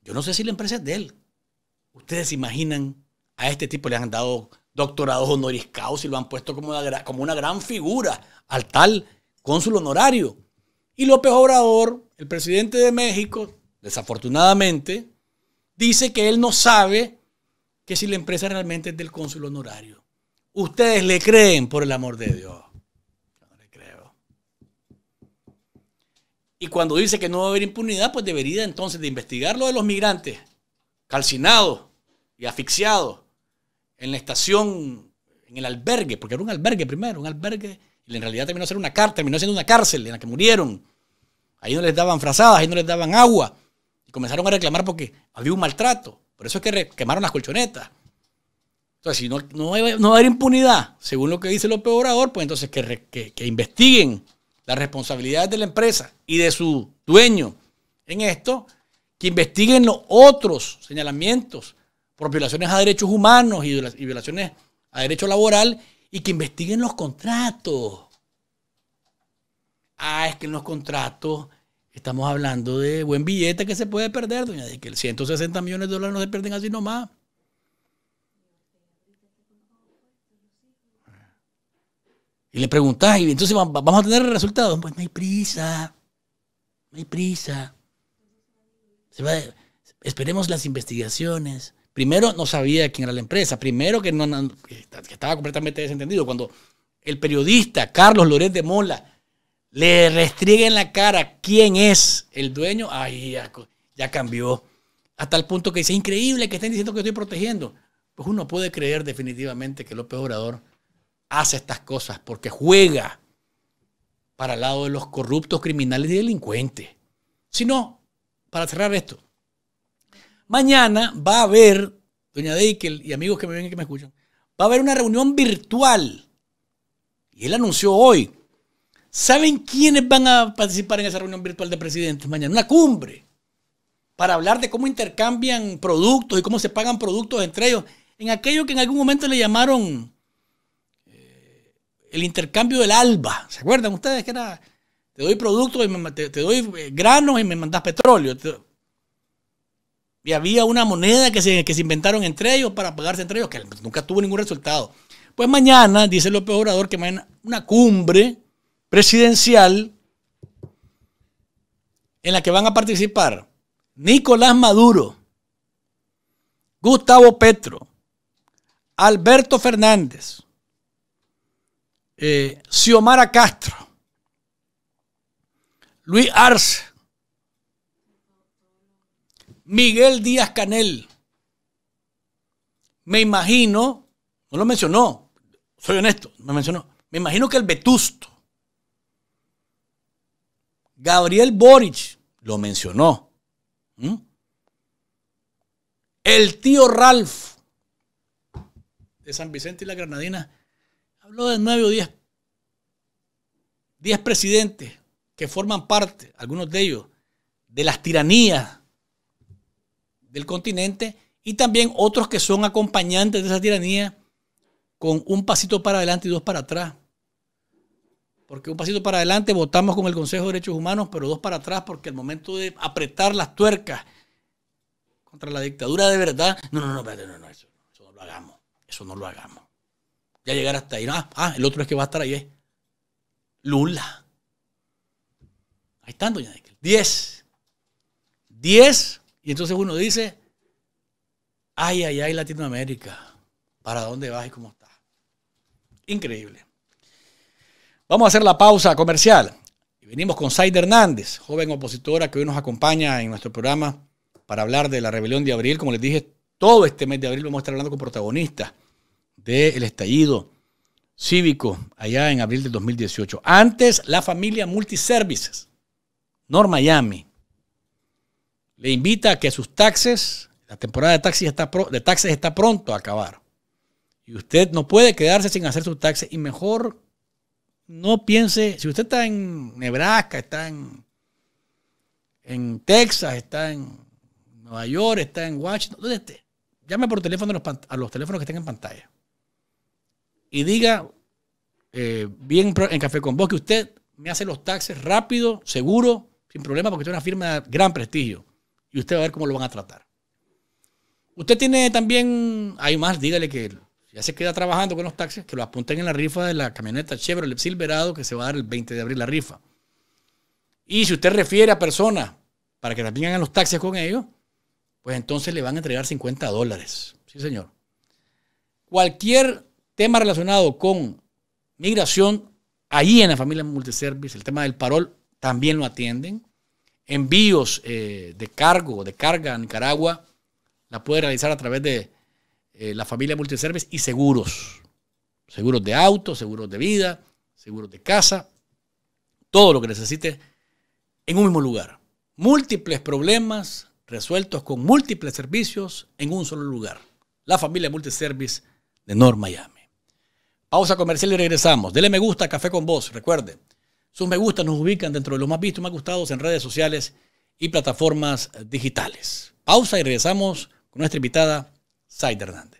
Yo no sé si la empresa es de él. Ustedes se imaginan, a este tipo le han dado doctorados honoris y lo han puesto como una, como una gran figura al tal cónsul honorario. Y López Obrador, el presidente de México, desafortunadamente, dice que él no sabe que si la empresa realmente es del cónsul honorario. Ustedes le creen, por el amor de Dios. no le creo. Y cuando dice que no va a haber impunidad, pues debería entonces de investigar lo de los migrantes calcinados y asfixiados en la estación, en el albergue, porque era un albergue primero, un albergue, y en realidad terminó, ser una cárcel, terminó siendo una cárcel en la que murieron. Ahí no les daban frazadas, ahí no les daban agua. Y comenzaron a reclamar porque había un maltrato. Por eso es que quemaron las colchonetas. Entonces, si no, no, va a haber impunidad, según lo que dice López Obrador, pues entonces que, que investiguen las responsabilidades de la empresa y de su dueño en esto, que investiguen los otros señalamientos por violaciones a derechos humanos y violaciones a derecho laboral y que investiguen los contratos. Ah, es que en los contratos estamos hablando de buen billete que se puede perder, doña de que el 160 millones de dólares no se pierden así nomás. Y le preguntás, y entonces vamos a tener resultados. Pues no hay prisa, no hay prisa. esperemos las investigaciones. Primero, no sabía quién era la empresa. Primero, que, no, estaba completamente desentendido. Cuando el periodista Carlos Loret de Mola le restriega en la cara quién es el dueño, ahí ya, cambió. Hasta el punto que dice, increíble que estén diciendo que estoy protegiendo. Pues uno puede creer definitivamente que López Obrador hace estas cosas porque juega para el lado de los corruptos, criminales y delincuentes. Si no, para cerrar esto, Mañana va a haber, doña Deikel y amigos que me ven y que me escuchan, va a haber una reunión virtual. Y él anunció hoy. ¿Saben quiénes van a participar en esa reunión virtual de presidentes mañana? Una cumbre. Para hablar de cómo intercambian productos y cómo se pagan productos entre ellos. En aquello que en algún momento le llamaron eh, el intercambio del alba. ¿Se acuerdan ustedes que era? Te doy productos y me, te, doy eh, granos y me mandas petróleo y había una moneda que se, que se inventaron entre ellos para pagarse entre ellos, que nunca tuvo ningún resultado. Pues mañana, dice López Obrador, que mañana una cumbre presidencial en la que van a participar Nicolás Maduro, Gustavo Petro, Alberto Fernández, eh, Xiomara Castro, Luis Arce, Miguel Díaz Canel. Me imagino, no lo mencionó, soy honesto, no me mencionó. Me imagino que el Vetusto. Gabriel Boric lo mencionó. El tío Ralph de San Vicente y la Granadina habló de nueve o diez presidentes que forman parte, algunos de ellos, de las tiranías del continente y también otros que son acompañantes de esa tiranía con un pasito para adelante y dos para atrás. Porque un pasito para adelante votamos con el Consejo de Derechos Humanos, pero dos para atrás porque el momento de apretar las tuercas contra la dictadura de verdad, no, no, no, no, eso, no lo hagamos, eso no lo hagamos. Ya llegar hasta ahí, ah, ah, el otro es que va a estar ahí, eh. Lula. Ahí están, doña diez diez, diez y entonces uno dice, ay, ay, ay, Latinoamérica, ¿para dónde vas y cómo estás? Increíble. Vamos a hacer la pausa comercial. Venimos con Said Hernández, joven opositora que hoy nos acompaña en nuestro programa para hablar de la rebelión de abril. Como les dije, todo este mes de abril vamos a estar hablando con protagonistas del estallido cívico allá en abril de 2018. Antes, la familia Multiservices, North Miami, le invita a que sus taxes, la temporada de, taxis está de taxes está pronto a acabar. Y usted no puede quedarse sin hacer sus taxes y mejor no piense, si usted está en Nebraska, está en, en Texas, está en Nueva York, está en Washington, ¿dónde esté? Llame por teléfono a los, teléfonos que estén en pantalla. Y diga eh, bien en Café con Vos que usted me hace los taxes rápido, seguro, sin problema, porque es una firma de gran prestigio y usted va a ver cómo lo van a tratar. Usted tiene también, hay más, dígale que ya se queda trabajando con los taxis, que lo apunten en la rifa de la camioneta Chevrolet Silverado que se va a dar el 20 de abril la rifa. Y si usted refiere a personas para que también hagan los taxis con ellos, pues entonces le van a entregar 50 dólares. Sí, señor. Cualquier tema relacionado con migración, ahí en la familia multiservice, el tema del parol, también lo atienden envíos eh, de cargo, de carga a Nicaragua, la puede realizar a través de eh, la familia Multiservice y seguros. Seguros de auto, seguros de vida, seguros de casa, todo lo que necesite en un mismo lugar. Múltiples problemas resueltos con múltiples servicios en un solo lugar. La familia Multiservice de North Miami. Pausa comercial y regresamos. Dele me gusta a Café con Vos. Recuerde, sus me gusta nos ubican dentro de los más vistos, y más gustados en redes sociales y plataformas digitales. Pausa y regresamos con nuestra invitada, side Hernández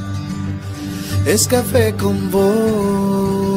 es café con vos.